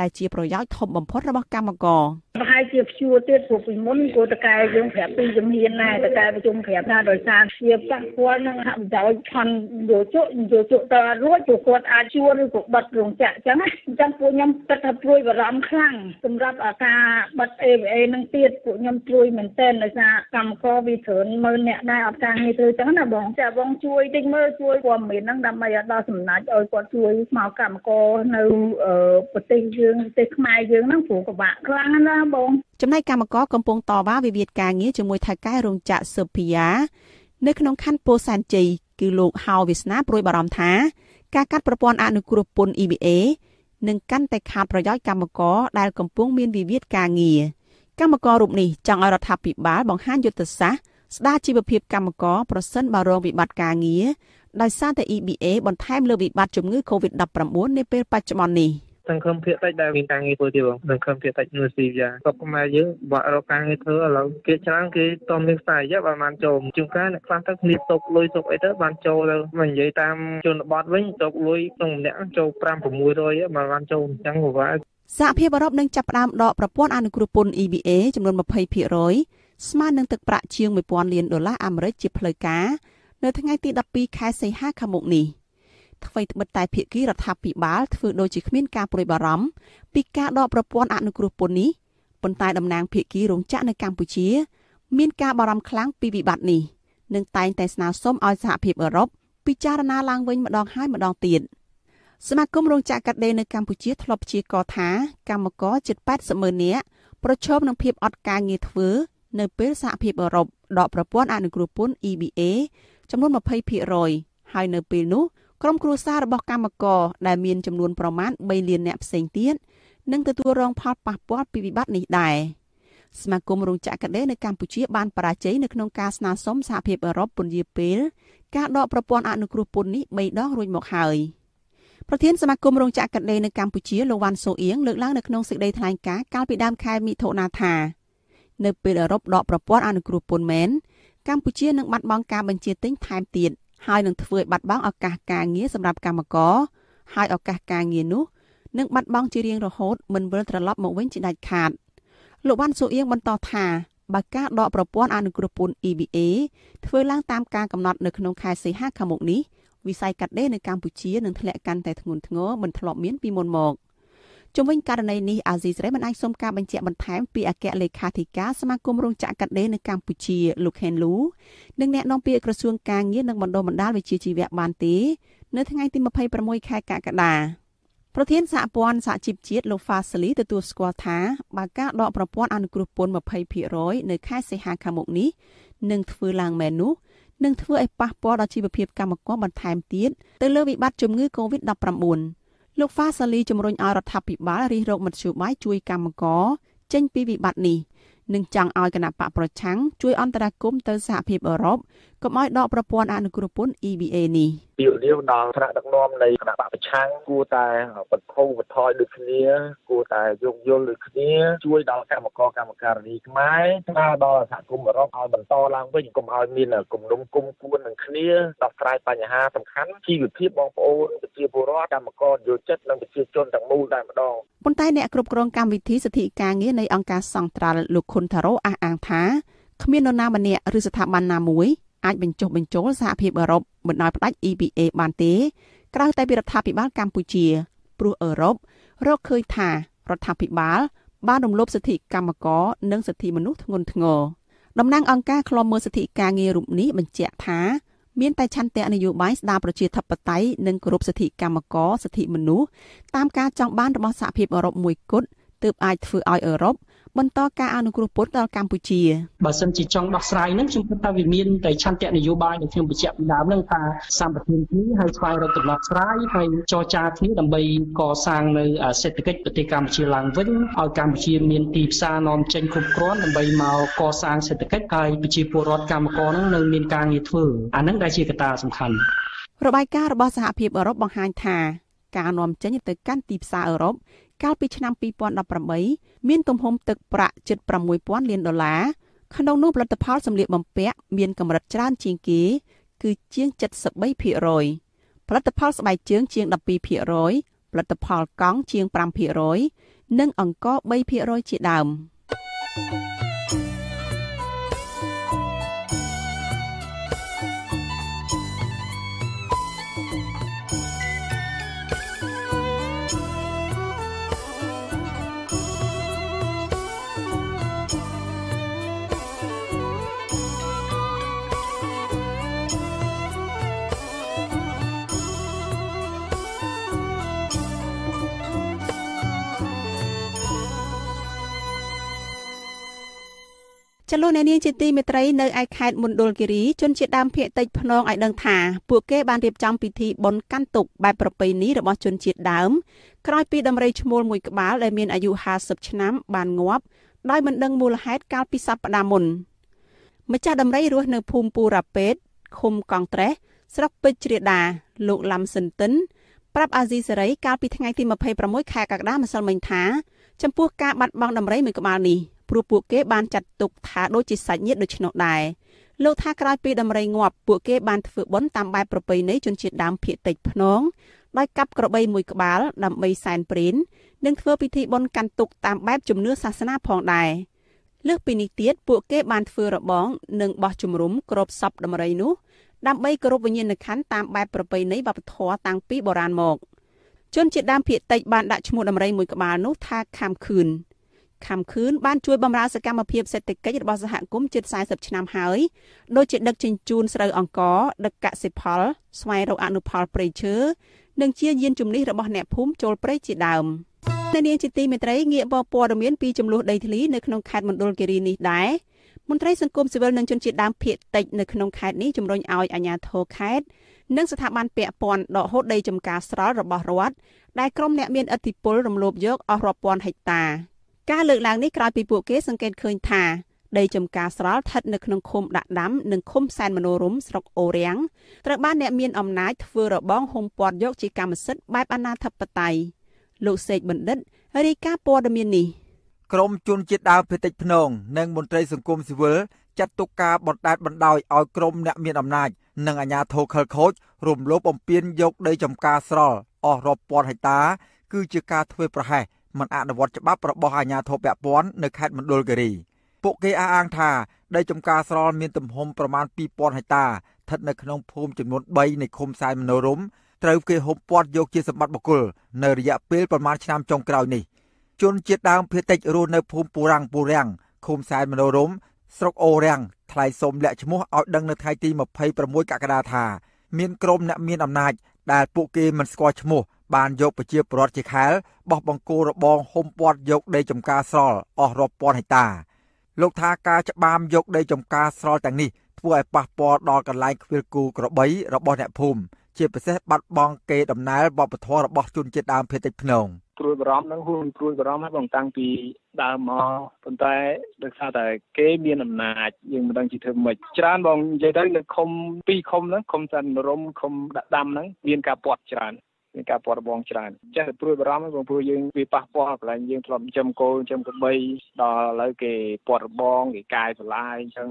S2: ដែលជាប្រយោជន៍ធំបំផុតរបស់កម្មករ
S4: ប្រហែលជាព្យួរទៀតព្រោះពីមុនគោតកែយើងប្រាប់ពីជំនាញដែរតកែ
S2: ប្រជុំប្រាប់ថាដោយសារជាប៉ះពាល់នឹងអបដោយឆន់យោជកយោជកតរួចព្រោះគាត់អាចជួឬក៏បិទរោងចក្រអញ្ចឹងណាអញ្ចឹងពួកខ្ញុំគិតថាព្រួយបារម្ភខ្លាំង
S4: សម្រាប់អាការបិទ AVA នឹងទៀតពួកខ្ញុំព្រួយមែនទែនដោយសារកម្មករវាច្រើនម៉ឺនអ្នកដែរអត់ការងារធ្វើអញ្ចឹងណាបងចាបងជួយតិចមើលជួយព័ត៌មានហ្នឹងដើម្បីឲ្យដល់សំណាច់ឲ្យគាត់ជួយមកកម្មករនៅប្រទេសយើងប្រទេសខ្មែរយើងហ្នឹងព្រោះ
S2: ពិបាកខ្លាំងណាស់បងចំណែកកម្មករកំពុងតវ៉ាវិវាទការងារជាមួយថៅកែរោងចក្រស៊ើភានៅក្នុងខណ្ឌពោធិ៍សែនជ័យគឺលោកហៅវាសនាព្រួយបារម្ភថាការកាត់ប្រព័ន្ធអនុគ្រោះពន្ធ EBA នឹងកាន់តែខាតប្រយោជន៍កម្មករដែលកំពុង មានវិវាទការងារកម្មកររូបនេះចង់ឲ្យរដ្ឋាភិបាលបង្ហាញយុទ្ធសាស្ត្រស្ដារជីវភាពកម្មករប្រសិនបើរងវិបត្តិការងារដោយសារតែ EBA បន្ថែមលើវិបត្តិជំងឺ Covid-19 នាពេលបច្ចុប្បន្ននេះ
S4: ។សង្ឃឹមភាគតិចដែលមានការងារធ្វើទេបងសង្ឃឹមភាគតិចនៅស៊ីយ៉ាស្រុកខ្មែរយើងបាក់រកការងារធ្វើឥឡូវគេច្រើនគេតំមានខ្សែយ៉ាបានបានចូលជួនកាលអ្នកខ្លះទៅគ្នាຕົកលុយຕົកអីទៅបានចូលទៅមិននិយាយតាមជនបទវិញຕົកលុយក្នុងម្នាក់ចូល5 600បានបានចូលអញ្ចឹងពិបាក
S2: សហភាពអឺរ៉ុបនឹងចាប់ផ្ដើមដកប្រព័ន្ធអនុគ្រោះពន្ធ EBA ចំនួន20%ស្មើនឹងទឹកប្រាក់ជាង1000លានដុល្លារអាមេរិកជាផ្លូវការនៅថ្ងៃទី12ខែសីហាខាងមុខនេះ។ថ្មីត្បិតតែភាគីរដ្ឋាភិបាលធ្វើដូចជាគ្មានការប្រួយបារម្ភពីការដកប្រព័ន្ធអនុគ្រោះពន្ធនេះប៉ុន្តែតំណាងភាគីរោងចក្រនៅកម្ពុជា មានការបារម្ភខ្លាំងពីវិបត្តិនេះនិងតែងតែស្នើសុំឲ្យសហភាពអឺរ៉ុបពិចារណាឡើងវិញម្ដងហើយម្ដងទៀតសមាគមរោងចក្រកាត់ដេរនៅកម្ពុជាធ្លាប់ព្យាករថាកម្មករជិត80,000នាក់ប្រឈមនឹងភាពអត់ការងារធ្វើនៅពេលសហភាពអឺរ៉ុបដកប្រព័ន្ធអនុគ្រោះពន្ធ EBA ចំនួន20%ហើយនៅពេលនោះក្រុមគ្រួសាររបស់កម្មករដែលមានចំនួនប្រមាណ3លាននាក់ផ្សេងទៀតនឹងទទួលរងផលប៉ះពាល់ពីវិបត្តិនេះដែរសមាគមរោងចក្រកាដេនៅកម្ពុជា បានបរាជ័យនៅក្នុងការស្នើសុំសហភាពអឺរ៉ុបពន្យាពេល ការដកប្រព័ន្ធអនុគ្រោះពន្ធនេះ3ដងរួចមកហើយប្រធានសមាគមរោងចក្រកាដេនៅកម្ពុជាលោកវ៉ាន់សូអៀងលើកឡើងនៅក្នុងសេចក្តីថ្លែងការណ៍កាលពីដើមខែមិថុនាថានៅពេលអឺរ៉ុបដកប្រព័ន្ធអនុគ្រោះពន្ធមែនកម្ពុជានឹងបាត់បង់ការបញ្ជាទិញថែមទៀតហើយនឹងធ្វើឲ្យបាត់បង់ឱកាសការងារសម្រាប់កម្មករហើយឱកាសការងារនោះនឹងបាត់បង់ជារៀងរហូតមិនវិលត្រឡប់មកវិញជាដាច់ខាតលោកបានសុអៀងបន្តថាបើការដកប្រព័ន្ធអនុគ្រោះពន្ធ EBA ធ្វើឡើងតាមការកំណត់នៅក្នុងខែសីហាខាងមុខនេះវិស័យកាត់ដេរនៅកម្ពុជានឹងធ្លាក់កាន់តែធ្ងន់ធ្ងរមិនធ្លាប់មានពីមុនមក។ជំវិញករណីនេះអាស៊ីសេរីមិនអាចសុំការបញ្ជាក់បន្ថែមពីអគ្គលេខាធិការសមាគមរោងចក្រកាត់ដេរនៅកម្ពុជាលោកខេនលូនិងអ្នកនាំពាក្យក្រសួងការងារនិងបណ្ដុះបណ្ដាលវិជ្ជាជីវៈបានទេនៅថ្ងៃទី26ខែកក្កដាប្រធានសហព័ន្ធសហជីពជាតិលោក Fasili ទទួលស្គាល់ថាបើការដកប្រព័ន្ធអនុគ្រោះពន្ធ20%នៅខែសីហាខាងមុខនេះនឹងធ្វើឡើងមែននោះនឹងធ្វើឲ្យប៉ះពាល់ដល់ជីវភាពកម្មករបន្ថែមទៀតទៅលើវិបត្តិជំងឺ Covid-19 លោកហ្វាសាលីជំរុញឲ្យរដ្ឋាភិបាលរិះរោបមធ្យោបាយជួយកម្មករចេញពីវិបត្តិនេះនិងចង់ឲ្យគណៈបកប្រឆាំងជួយអន្តរាគមន៍ទៅសហភាពអឺរ៉ុបកុំឲ្យដកប្រព័ន្ធអនុគ្រោះពន្ធ EBA នេះ
S4: ពាក្យលាវដល់ថ្នាក់ដឹកនាំន
S7: ៃគណៈបកប្រឆាំងគួរតែបន្ធូរបន្ថយដូចគ្នាគួរតែយោគយល់ដូចគ្នាជួយដល់កម្មករកម្មការនីខ្មែរស្នើដល់សហគមន៍អឺរ៉ុបឲ្យបន្តឡើងវិញកុំឲ្យមានគំនុំគុំគួននឹងគ្នាដោះស្រាយបញ្ហាសំខាន់ជីវភាពបងប្អូនប្រជាពលរដ្ឋកម្មករយោជិតនិងប្រជាជនទាំងមូលតែម្ដង
S2: ប៉ុន្តែ អ្នកគ្រប់គ្រងកម្មវិធីសិទ្ធិការងារនៃអង្គការសង្ត្រាល់លោកខុនថារ៉ូអះអាងថាគ្មាននរណាម្នាក់ឬស្ថាប័នណាមួយអាចបញ្ចុះបញ្ចូលសហភាពអឺរ៉ុបមិនដោយផ្ដាច់ EPA បានទេ ក្រៅតែពីរដ្ឋាភិបាលកម្ពុជា ព្រោះអឺរ៉ុបរកឃើញថារដ្ឋាភិបាល បានរំលោភសិទ្ធិកម្មករនិងសិទ្ធិមនុស្សធ្ងន់ធ្ងរតំណាង អង្គការឃ្លាំមើលសិទ្ធិការងាររូបនេះបញ្ជាក់ថាមានតែឆន្ទៈនយោបាយស្ដារប្រជាធិបតេយ្យនិងគោរពសិទ្ធិកម្មករសិទ្ធិមនុស្សតាមការចង់បានរបស់សហភាពអឺរ៉ុបមួយគត់ទើបអាចធ្វើឲ្យអឺរ៉ុបបន្តការអនុគ្រោះពន្ធដល់កម្ពុជាបើសិនជាចង់ដោះស្រាយនឹងខ្ញុំគិតថាវាមានតែឆន្ទៈនយោបាយដែលខ្ញុំបញ្ជាក់ពីដើមនឹងថាសម្បត្តិគ្នាហើយស្វែងរកដំណោះស្រាយ
S3: ហើយចរចាគ្នាដើម្បីកសាងនៅសេដ្ឋកិច្ចប្រទេសកម្ពុជាឡើងវិញឲ្យកម្ពុជាមានទីផ្សារនាំចេញគ្រប់គ្រាន់ដើម្បីមកកសាងសេដ្ឋកិច្ចហើយប្រជាពលរដ្ឋកម្មករនឹងនៅមានការងារធ្វើអានឹងដែលជាកត្តាសំខាន់
S2: របាយការណ៍របស់សហភាពអឺរ៉ុបបង្ហាញថាការនាំចេញទៅកាន់ទីផ្សារអឺរ៉ុបកាលពីឆ្នាំ2018មានទំហំទឹកប្រាក់ជិត6000លានដុល្លារក្នុងនោះផលិតផលសម្លៀកបំពាក់មានកម្រិតច្រើន ជាងគេ គឺជាង73%ផលិតផលស្បែកជើងជាង12%ផលិតផលកង់ជាង5%និង អង្គរ3%ជាដើម thank you ចលនានាងជាទីមេត្រីនៅឯខេត្តមណ្ឌលគិរីជនជាដើមភាគតិចភ្នងឲ្យដឹងថាពួកគេបានរៀបចំពិធីបុណ្យកាន់ទុកបែបប្រពៃណីរបស់ជនជាតិដើមក្រោយពីដំរីឈ្មោលមួយក្បាលដែលមានអាយុ50ឆ្នាំបានងាប់ដោយមិនដឹងមូលហេតុកាលពីសប្តាហ៍មុនម្ចាស់ដំរីរស់នៅភូមិពូរ៉ាពេតឃុំកង់ត្រេះស្រុកពេជ្រជ្រាដាលោកឡាំសិនតិនប្រាប់អាស៊ីសេរីកាលពីថ្ងៃទី26ខែកក្កដាម្សិលមិញថាចំពោះការបាត់បង់ដំរីមួយក្បាលនេះព្រោះពួកគេបានចាត់ទុកថាដូចជាសាច់ញាតិដូច្នោះដែរលោកថាក្រោយពីដំរីងាប់ពួកគេបានធ្វើបុណ្យតាមបែបប្រពៃណីជនជាតិដើមភាគតិចភ្នងដោយកាប់ក្របីមួយក្បាលដើម្បីសែនព្រេននិងធ្វើពិធីបុណ្យកាន់ទុកតាមបែបជំនឿសាសនាផងដែរលើសពីនេះទៀតពួកគេបានធ្វើរបងនិងបោះជំរំក្របសពដំរីនោះដើម្បីគោរពវិញ្ញាណក្ខន្ធតាម បែបប្រពៃណីវប្បធម៌តាំងពីបុរាណមក ជនជាតិដើមភាគតិចបានដាក់ឈ្មោះដំរីមួយក្បាលនោះថាខាំខឿនខំខឿនបានជួយបម្រើសកម្មភាពសេដ្ឋកិច្ចរបស់សហគមន៍ជិត40ឆ្នាំហើយដូចជាដឹកជញ្ជូនស្រូវអង្ករដឹកកសិផល ស្វែងរកអនុផលព្រៃឈើនិងជាយានជំនិះរបស់អ្នកភូមិចូលព្រៃជាដើមអ្នកនាងជាទីមេត្រីងាកមកព័ត៌មានពីចំនួនដីធ្លីនៅក្នុងខេត្តមណ្ឌលគិរីនេះដែរមន្ត្រីសង្គមស៊ីវិលនិងជនជាតិដើមភាគតិចនៅក្នុងខេត្តនេះជំរុញឲ្យអាជ្ញាធរខេត្តនិងស្ថាប័នពាក់ព័ន្ធដកហូតដីចំការស្រល់របស់រដ្ឋដែលក្រុមអ្នកមានឥទ្ធិពលរំលោភយកអស់រាប់ពាន់ហិកតាការលើកឡើងនេះក្រោយពីពួកគេសង្កេតឃើញថាដីចំការស្រល់ស្ថិតនៅក្នុងឃុំដាក់ដាំនិងឃុំសែនមនោរមស្រុកអូរាំងត្រូវបានអ្នកមានអំណាចធ្វើរបងហុំព័ទ្ធយកជាកម្មសិទ្ធិបែបអនាធិបតេយ្យលោកសេកបណ្ឌិតរាយការណ៍ព័ត៌មាននេះ
S7: ក្រមជនជាតិដើមភាគតិចភ្នង និងមន្ត្រីសង្គមស៊ីវិលចាត់ទុកការបណ្ដេតបណ្ដោយឲ្យក្រមអ្នកមានអំណាចនិងអាជ្ញាធរខលខូចរំលោភបំពានយកដីចំការស្រល់អស់រាប់ពាន់ហិកតាគឺជាការធ្វើប្រហែសមិនអនុវត្តច្បាប់របស់អាជ្ញាធរពាក់ព័ន្ធនៅខេត្តមណ្ឌលគិរីពួកគេអះអាងថាដីចំការស្រល់មានទំហំប្រមាណ2000ហិកតាស្ថិតនៅក្នុងភូមិចំនួន3នៃឃុំសែនមនោរមត្រូវ គេហូបព័ទ្ធយកជាសម្បត្តិបុគ្គលនៅរយៈពេលប្រមាណឆ្នាំចុងក្រោយនេះជនជាតិដើមភាគតិចរស់នៅភូមិពូរាំងពូរាំងឃុំសែនមនោរម ស្រុកអូរាំងថ្លែងសូមលាក់ឈ្មោះឲ្យដឹងនៅថ្ងៃទី26កក្កដាថាមានក្រុមអ្នកមានអំណាចដែលពួកគេមិនស្គាល់ឈ្មោះបានយកប្រជាពលរដ្ឋជាខែលបោះបង្គោលរបងហុំព័ទ្ធយកដីចំការស្រល់អស់រាប់ពាន់ហិកតា លោកថាការច្បាមយកដីចំការស្រល់ទាំងនេះធ្វើឲ្យប៉ះពាល់ដល់កន្លែងខ្វៀលគូក្របីរបស់អ្នកភូមិជាពិសេសបាត់បង់កេរដំណែលវប្បធម៌របស់ ជនជាតិដើមភាគតិចភ្នង
S6: ព្រួយបារម្ភហ្នឹងហួនព្រួយបារម្ភហ្នឹងបងតាំងពីដើមមកប៉ុន្តែដោយសារតែគេ មានអំណាចយើងមិនដឹងជាធ្វើម៉េចច្រើនបងនិយាយទៅនៅខុំពីរខុំហ្នឹងខុំសានរមខុំដាក់ដាំហ្នឹងមានការពាត់ច្រើន
S4: មានការព័ត៌បងច្រើនចេះតែព្រួយបារម្ភព្រោះយើងវាប៉ះពាល់កន្លែងយើងធ្លាប់ចិញ្ចឹមកូនចិញ្ចឹមកបីដល់ឥឡូវគេព័ត៌បងគេកាយបន្លាយអញ្ចឹង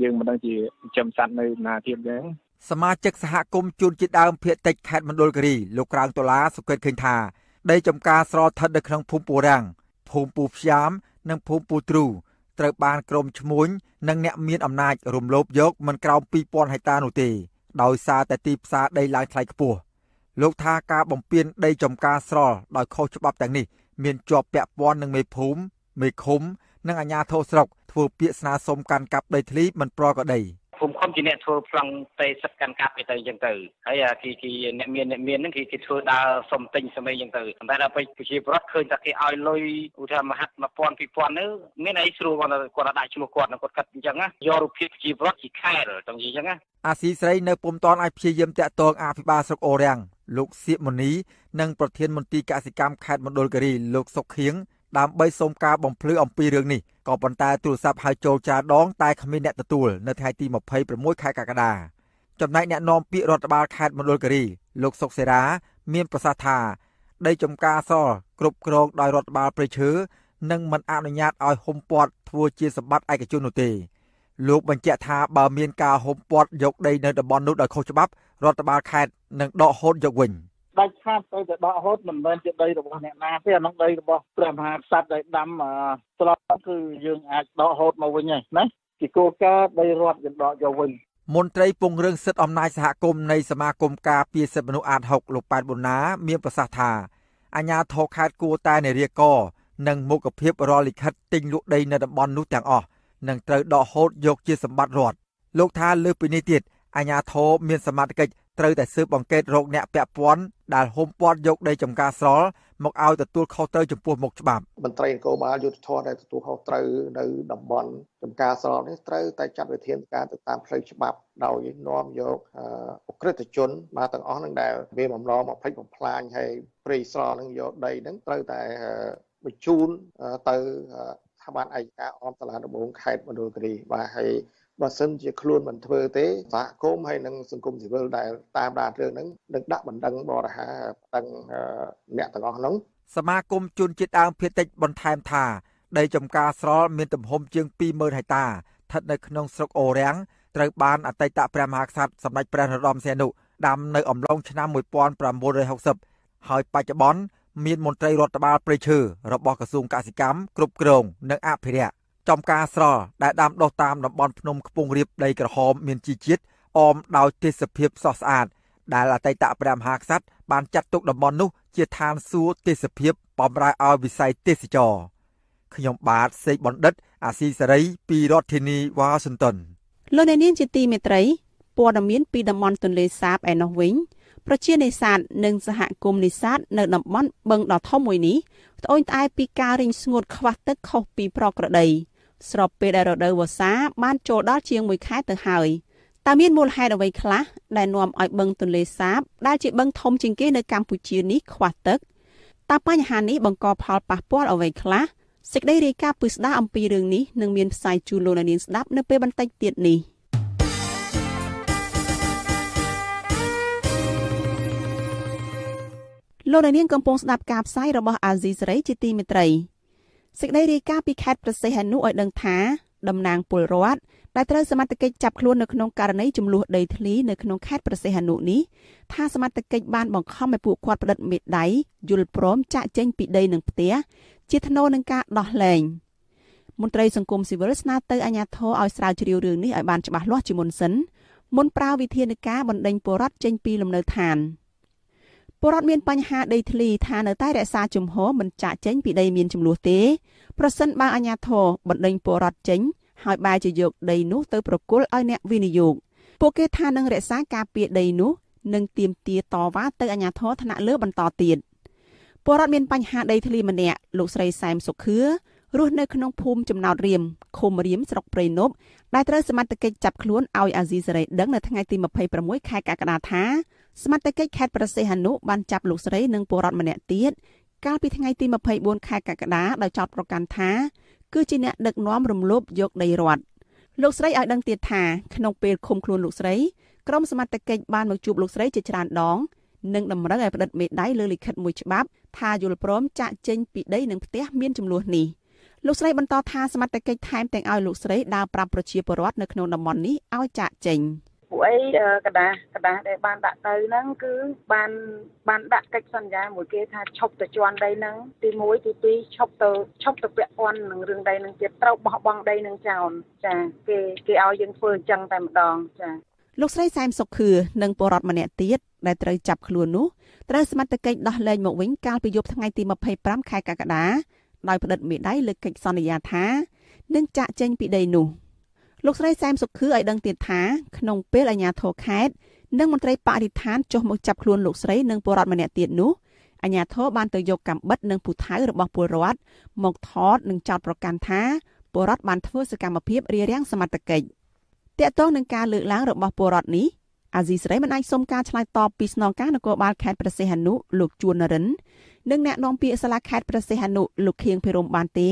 S4: យើងមិនដឹងជាចិញ្ចឹមសត្វនៅ ណាទៀតអញ្ចឹង
S7: សមាជិកសហគមន៍ជួនជាដើមភៀតតិចខេត្តមណ្ឌលគិរីលោកក្រាងតូឡាសង្កេតឃើញថាដីចំការស្រលស្ថិតនៅក្នុងភូមិពូរាំងភូមិពូផ្យាម និងភូមិពូទ្រូ ត្រូវបានក្រុមឈ្មួញនិងអ្នកមានអំណាចរំលោភយកមិនក្រោម2000ហិកតានោះទេ ដោយសារតែទីផ្សារដីឡើងថ្លៃខ្ពស់។លោកថាការបំពេញដីចំការស្រល់ដោយខុសច្បាប់ទាំងនេះមានជាប់ពាក់ព័ន្ធនឹងមេភូមិមេឃុំ និងអាជ្ញាធរស្រុកធ្វើពាក្យស្នើសុំកាន់កាប់ដីធ្លីមិនប្រក្រតី
S4: ភូមិឃុំជាអ្នកធ្វើប្លង់ទេសិតកាន់កាប់ទៅអញ្ចឹងទៅហើយគេគេអ្នកមានអ្នកមានហ្នឹងគេគេធ្វើដើរសុំទិញសម័យអញ្ចឹងទៅតែដល់ពេលប្រជាប្រដ្ឋឃើញថាគេឲ្យលុយឧទាហរណ៍មហាត់1000 2000ទៅមានអីស្រួលគាត់គាត់ដាក់ឈ្មោះគាត់គាត់គិតអញ្ចឹងណាយករូបភាពប្រជាប្រដ្ឋជាខែលទៅនិយាយអញ្ចឹងណា
S7: អាស៊ីស្រីនៅពុំតាន់អាចព្យាយាមតាក់ទងអភិបាលស្រុកអូរាំងលោកសៀកមុនីនិងប្រធានមន្ទីរកសិកម្មខេត្តមណ្ឌលគិរី លោកសុកខៀងដើម្បីសូមការបំភ្លឺអំពីរឿងនេះក៏ប៉ុន្តែទូរស័ព្ទហៅចូលចារដងតែគ្មានអ្នកទទួលនៅថ្ងៃទី26ខែកក្កដាចំណែកអ្នកនាំពាក្យរដ្ឋបាលខេត្តមណ្ឌលគិរី លោកសុកសេរាមាន ប្រសាសន៍ថាដីចំការសគ្រប់គ្រងដោយរដ្ឋបាលព្រៃឈើនិងមិនអនុញ្ញាតឲ្យហុំព័ទ្ធធ្វើជាសម្បត្តិឯកជននោះទេលោកបញ្ជាក់ថាបើមានការហុំព័ទ្ធយកដីនៅតំបន់នោះដោយខុសច្បាប់រដ្ឋបាលខេត្តនឹងដកហូតយកវិញដាច់ខាតទៅតែដកហូតមិនមែនជាដីរបស់អ្នកណាទេអានោះដីរបស់ព្រះមហាក្សត្រដែលដាំស្លោគឺយើងអាចដកហូតមកវិញហើយណាជាគោលការណ៍ដីរដ្ឋយើងដកយកវិញមន្ត្រីពង្រឹងសិទ្ធិអំណាចសហគមន៍នៃសមាគមការពារសិទ្ធិមនុស្សអាត6លោកប៉ែតប៊ូណាមានប្រសាសន៍ថាអាជ្ញាធរខេត្តគួរតែនិរាយករនិងមុខភាពរាល់លិខិតទិញលក់ដីនៅតំបន់នោះទាំងអស់នឹងត្រូវដកហូតយកជាសម្បត្តិរដ្ឋលោកថាលើពីនេះទៀតអាជ្ញាធរមានសមត្ថកិច្ចត្រូវតែស៊ើបអង្កេតរោគអ្នកពាក់ព័ន្ធដែលហុំព័ទ្ធយកដីចម្ការស្រល់មកឲ្យទទួលខុសត្រូវចំពោះមុខច្បាប់
S3: មន្ត្រីអង្គបាលយុទ្ធធរដែលទទួលខុសត្រូវនៅតំបន់ចម្ការស្រល់នេះត្រូវតែចាត់វិធានការទៅតាមផ្លូវច្បាប់ដោយនាំយកអក្រិតជនមកទាំងអស់នឹងដែលមានបំណងមកផ្លិចបំផ្លាញហើយព្រៃស្រល់នឹងយកដីនឹងត្រូវតែបញ្ជូនទៅ
S4: ថាបានឯកការអមសាលាដំបងខេត្តមណ្ឌលគិរីបាទហើយបើសិនជាខ្លួនមិនធ្វើទេសហគមន៍ហើយនិងសង្គមស៊ីវិលដែល តាមដានរឿងហ្នឹងនឹងដាក់បណ្ដឹងបរិហាបណ្ដឹងអ្នកទាំងអស់ហ
S7: ្នឹងសមាគមជនជាតិដើមភាគតិចបន្ថែមថាដីចំការស្រល់មានទំហំជាង20000ហិកតាស្ថិតនៅក្នុងស្រុកអូរាំងត្រូវបានអតីតព្រះមហាក្សត្រសម្ដេចព្រះនរោត្តមសីហនុដាំនៅអំឡុងឆ្នាំ1960ហើយបច្ចុប្បន្នមានមន្ត្រីរដ្ឋបាលព្រៃឈើរបស់ក្រសួងកសិកម្មគ្រប់គ្រងនិងអភិរក្សចំការស្រល់ដែលដាំដុះតាមតំបន់ភ្នំខ្ពង់រាបដីក្រហម មានជីជាតិអមដោយទេសភាពស្រស់ស្អាតដែលអតីតព្រះមហាក្សត្របានចាត់ទុកតំបន់នោះជាឋានសួគ៌ទេសភាពបំរើឲ្យវិស័យទេសចរខ្ញុំបាទសេកបណ្ឌិត អាស៊ីសេរីពីរដ្ឋធានីវ៉ាស៊ីនតោន
S2: លោកអ្នកនាងជាទីមេត្រីព័ត៌មាន ពីតំបន់ ទន្លេសាបឯណោះវិញប្រជានេសាទនិងសហគមន៍នេសាទនៅតំបន់បឹងដ៏ធំមួយនេះត្អូញត្អែពីការរីងស្ងួតខ្វះទឹកខុសពីប្រក្រតីស្របពេលដែលរដូវវស្សាបានចូលដល់ជាង1ខែទៅហើយតើមានមូលហេតុអ្វីខ្លះដែលនាំឲ្យបឹងទន្លេសាបដែលជាបឹងធំជាងគេនៅកម្ពុជានេះខ្វះទឹកតើបញ្ហានេះបង្កផលប៉ះពាល់អ្វីខ្លះសេចក្តីរាយការណ៍ពិស្ដារអំពីរឿងនេះនឹងមានផ្សាយជូនលោកអ្នកនាងស្ដាប់នៅពេលបន្តិចទៀតនេះ។លោកនាងកំពុងស្ដាប់ការផ្សាយរបស់អាស៊ីសេរីជាទីមេត្រីសេចក្តីរាយការណ៍ពីខេត្តប្រសិទ្ធហនុឲ្យដឹងថាតំណាងពលរដ្ឋដែលត្រូវសមត្ថកិច្ចចាប់ខ្លួននៅក្នុងករណីចំនួនដីធ្លីនៅក្នុងខេត្តប្រសិទ្ធហនុនេះថាសមត្ថកិច្ចបានបង្ខំឲ្យពួកគាត់ផ្តិតមេដៃយល់ព្រម ចាក់ចេញពីដីនឹងផ្ទះជាថ្នូរនឹងការដោះលែងមន្ត្រីសង្គមស៊ីវិលស្នើទៅអាជ្ញាធរឲ្យស្រាវជ្រាវរឿងនេះឲ្យបានច្បាស់លាស់ជាមុនសិនមុនប្រើវិធានការបណ្តេញពលរដ្ឋចេញពីលំនៅឋាន។ពលរដ្ឋមានបញ្ហាដីធ្លីថានៅតែរក្សាជំហរមិនចាក់ចេញពីដីមានចំនួនទេប្រសិនបើអាជ្ញាធរបណ្ដេញពលរដ្ឋចេញហើយបែរជាយកដីនោះទៅប្រគល់ឲ្យអ្នកវិនិយោគពួកគេថានឹងរក្សាការពារដីនោះនិងទៀមទាតវ៉ាទៅអាជ្ញាធរថ្នាក់លើបន្តទៀតពលរដ្ឋមានបញ្ហាដីធ្លីម្នាក់លោកស្រីសែមសុខឿរស់នៅក្នុងភូមិចំណោតរៀមឃុំរៀមស្រុកព្រៃនប់ដែលត្រូវសមត្ថកិច្ចចាប់ខ្លួនឲ្យអាស៊ីសេរីដឹងនៅថ្ងៃទី26ខែកក្កដាថាសមត្ថកិច្ចខេត្តប្រសេះអនុបានចាប់លោកស្រីនិងពលរដ្ឋម្នាក់ទៀតកាលពីថ្ងៃទី24ខែកក្កដាដោយចោទប្រកាន់ថាគឺជាអ្នកដឹកនាំរំលោភយកដីរដ្ឋលោកស្រីឲ្យដឹងទៀតថាក្នុងពេលឃុំខ្លួនលោកស្រីក្រុមសមត្ថកិច្ចបានមកជួបលោកស្រីជាច្រើនដងនិងតម្រូវឲ្យផ្តិតមេដៃលើលិខិតមួយច្បាប់ថាយល់ព្រមចាក់ចេញពីដីនឹងផ្ទះមានចំនួននេះលោកស្រីបន្តថាសមត្ថកិច្ចថែមទាំងឲ្យលោកស្រីដើរប្រាប់ប្រជាពលរដ្ឋនៅក្នុងតំបន់នេះឲ្យចាក់ចេញ។ពួកអីกระดาษกระดาษដែលបានដាក់ទៅហ្នឹងគឺបានបានដាក់កិច្ចសន្យាមួយគេ ថាឈប់ទៅជន់ដីហ្នឹងទី1ទី2ឈប់ទៅឈប់ទៅពាក់ព័ន្ធនឹងរឿងដីហ្នឹងទៀតត្រូវបោះបង់ដីហ្នឹងចោលចា គេគេឲ្យយើងធ្វើអញ្ចឹងតែម្ដងចាលោកស្រីសែមសុខឿនិងពលរដ្ឋម្នាក់ទៀតដែលត្រូវចាប់ខ្លួននោះត្រូវសមត្ថកិច្ចដោះលែងមកវិញកាលពីយប់ថ្ងៃទី25ខែកក្កដាដោយផ្តិតមេដៃលើកិច្ចសន្យាថានឹងចាក់ចេញពីដីនោះ។លោកស្រីសែមសុខឺឲ្យដឹងទៀតថាក្នុងពេលអាជ្ញាធរខេត្តនិងមន្ត្រីបរិស្ថានចុះមកចាប់ខ្លួនលោកស្រីនិងពលរដ្ឋម្នាក់ទៀតនោះអាជ្ញាធរបានទៅយកកាំបិតនិងពូថៅរបស់ពលរដ្ឋមកថតនិងចោទប្រកាន់ថាពលរដ្ឋបានធ្វើសកម្មភាពរារាំងសមត្ថកិច្ចតកតងនឹងការលើកឡើងរបស់ពលរដ្ឋនេះអាស៊ីសេរីមិនអាចសុំការឆ្លើយតបពីស្នងការនគរបាលខេត្តព្រះសីហនុលោកជួននរិននិងអ្នកនាំពាក្យសាលាខេត្តព្រះសីហនុលោកខៀងភិរមបានទេ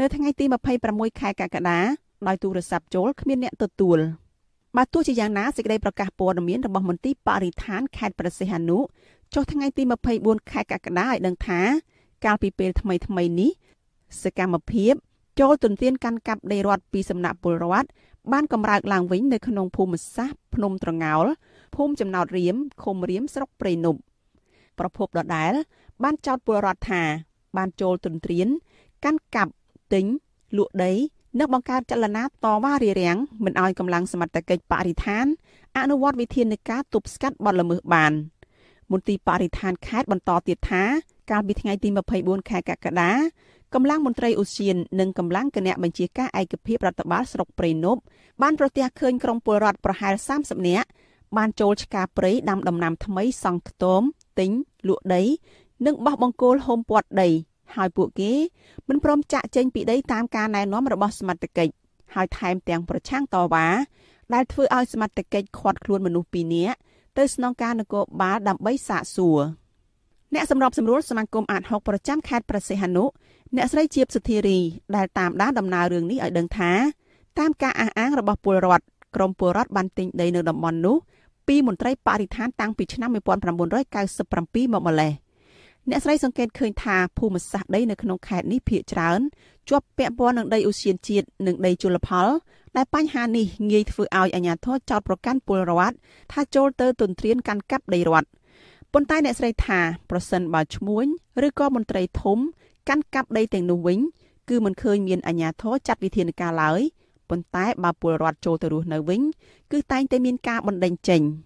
S2: នៅថ្ងៃទី26ខែកក្កដាដោយទូរស័ព្ទចូលគ្មានអ្នកទទួលបើទោះជាយ៉ាងណាសេចក្តីប្រកាសព័ត៌មានរបស់មន្ទីរបរិស្ថានខេត្តប្រសិទ្ធនុចុះថ្ងៃទី24ខែកក្កដាឲ្យដឹងថា កាលពីពេលថ្មីថ្មីនេះសកម្មភាព ចូលទន្ទានកាន់កាប់ដីរដ្ឋពីសំណាក់ពលរដ្ឋបានកម្រើកឡើងវិញនៅក្នុងភូមិសាស្ត្រភ្នំត្រងោលភូមិចំណោតរៀមឃុំរៀមស្រុកព្រៃនប់ប្រភពដដែលបានចោទពលរដ្ឋថា បានចូលទន្ទ្រានកាន់កាប់ទិញលក់ដីនិងបង្កើតចលនាតវ៉ារារាំងមិនឲ្យកម្លាំងសមត្ថកិច្ចបរិស្ថាន អនុវត្តវិធានការទប់ស្កាត់បទល្មើសបានមន្ទីរបរិស្ថានខេត្តបន្តទៀតថាកាលពីថ្ងៃទី24ខែកក្កដាកម្លាំងមន្ត្រីឧស្សាហ៍និងកម្លាំងគណៈបញ្ជាការឯកភាពរដ្ឋបាលស្រុកព្រៃនប់បានប្រទះឃើញក្រុមពលរដ្ឋប្រហែល30នាក់បានចូលឆ្ការព្រៃដាំដំណាំថ្មីសង់ខ្ទមទិញលក់ដី និង បោះបង្គោលហូមព័ទ្ធដីហើយពួកគេមិនព្រមចាក់ចេញពីដីតាមការណែនាំរបស់សមត្ថកិច្ចហើយថែមទាំងប្រឆាំងតវ៉ាដែលធ្វើឲ្យសមត្ថកិច្ចឃាត់ខ្លួនមនុស្ស2នាក់ទៅស្នងការនគរបាលដើម្បីសាកសួរអ្នកសម្របសម្រួលសមាគមអាត6ប្រចាំខេត្តប្រសិទ្ធនុអ្នកស្រីជាបសុធារីដែលតាមដានដំណើររឿងនេះឲ្យដឹងថាតាមការអះអាងរបស់ពលរដ្ឋក្រមពលរដ្ឋបានទិញដីនៅតំបន់នោះពីមន្ត្រីបរិស្ថានតាំងពីឆ្នាំ1997មកម្លេះ។អ្នកស្រីសង្កេតឃើញថាភូមិសាស្ត្រដីនៅក្នុងខេត្តនេះភាគច្រើន ជាប់ពាក់ព័ន្ធនឹងដីឧស្សាហជាតិនិងដីជលផលដែលបញ្ហានេះងាយធ្វើឲ្យអាជ្ញាធរចោទប្រកាន់ពលរដ្ឋថាចូលទៅទន្ទ្រាន កាន់កាប់ដីរដ្ឋប៉ុន្តែអ្នកស្រីថាប្រសិនបើឈ្មួញឬក៏មន្ត្រីធំ កាន់កាប់ដីទាំងនោះវិញគឺមិនឃើញមានអាជ្ញាធរចាត់វិធានការឡើយប៉ុន្តែបើពលរដ្ឋចូលទៅរស់នៅវិញគឺតែងតែមានការបណ្តេញចេញ។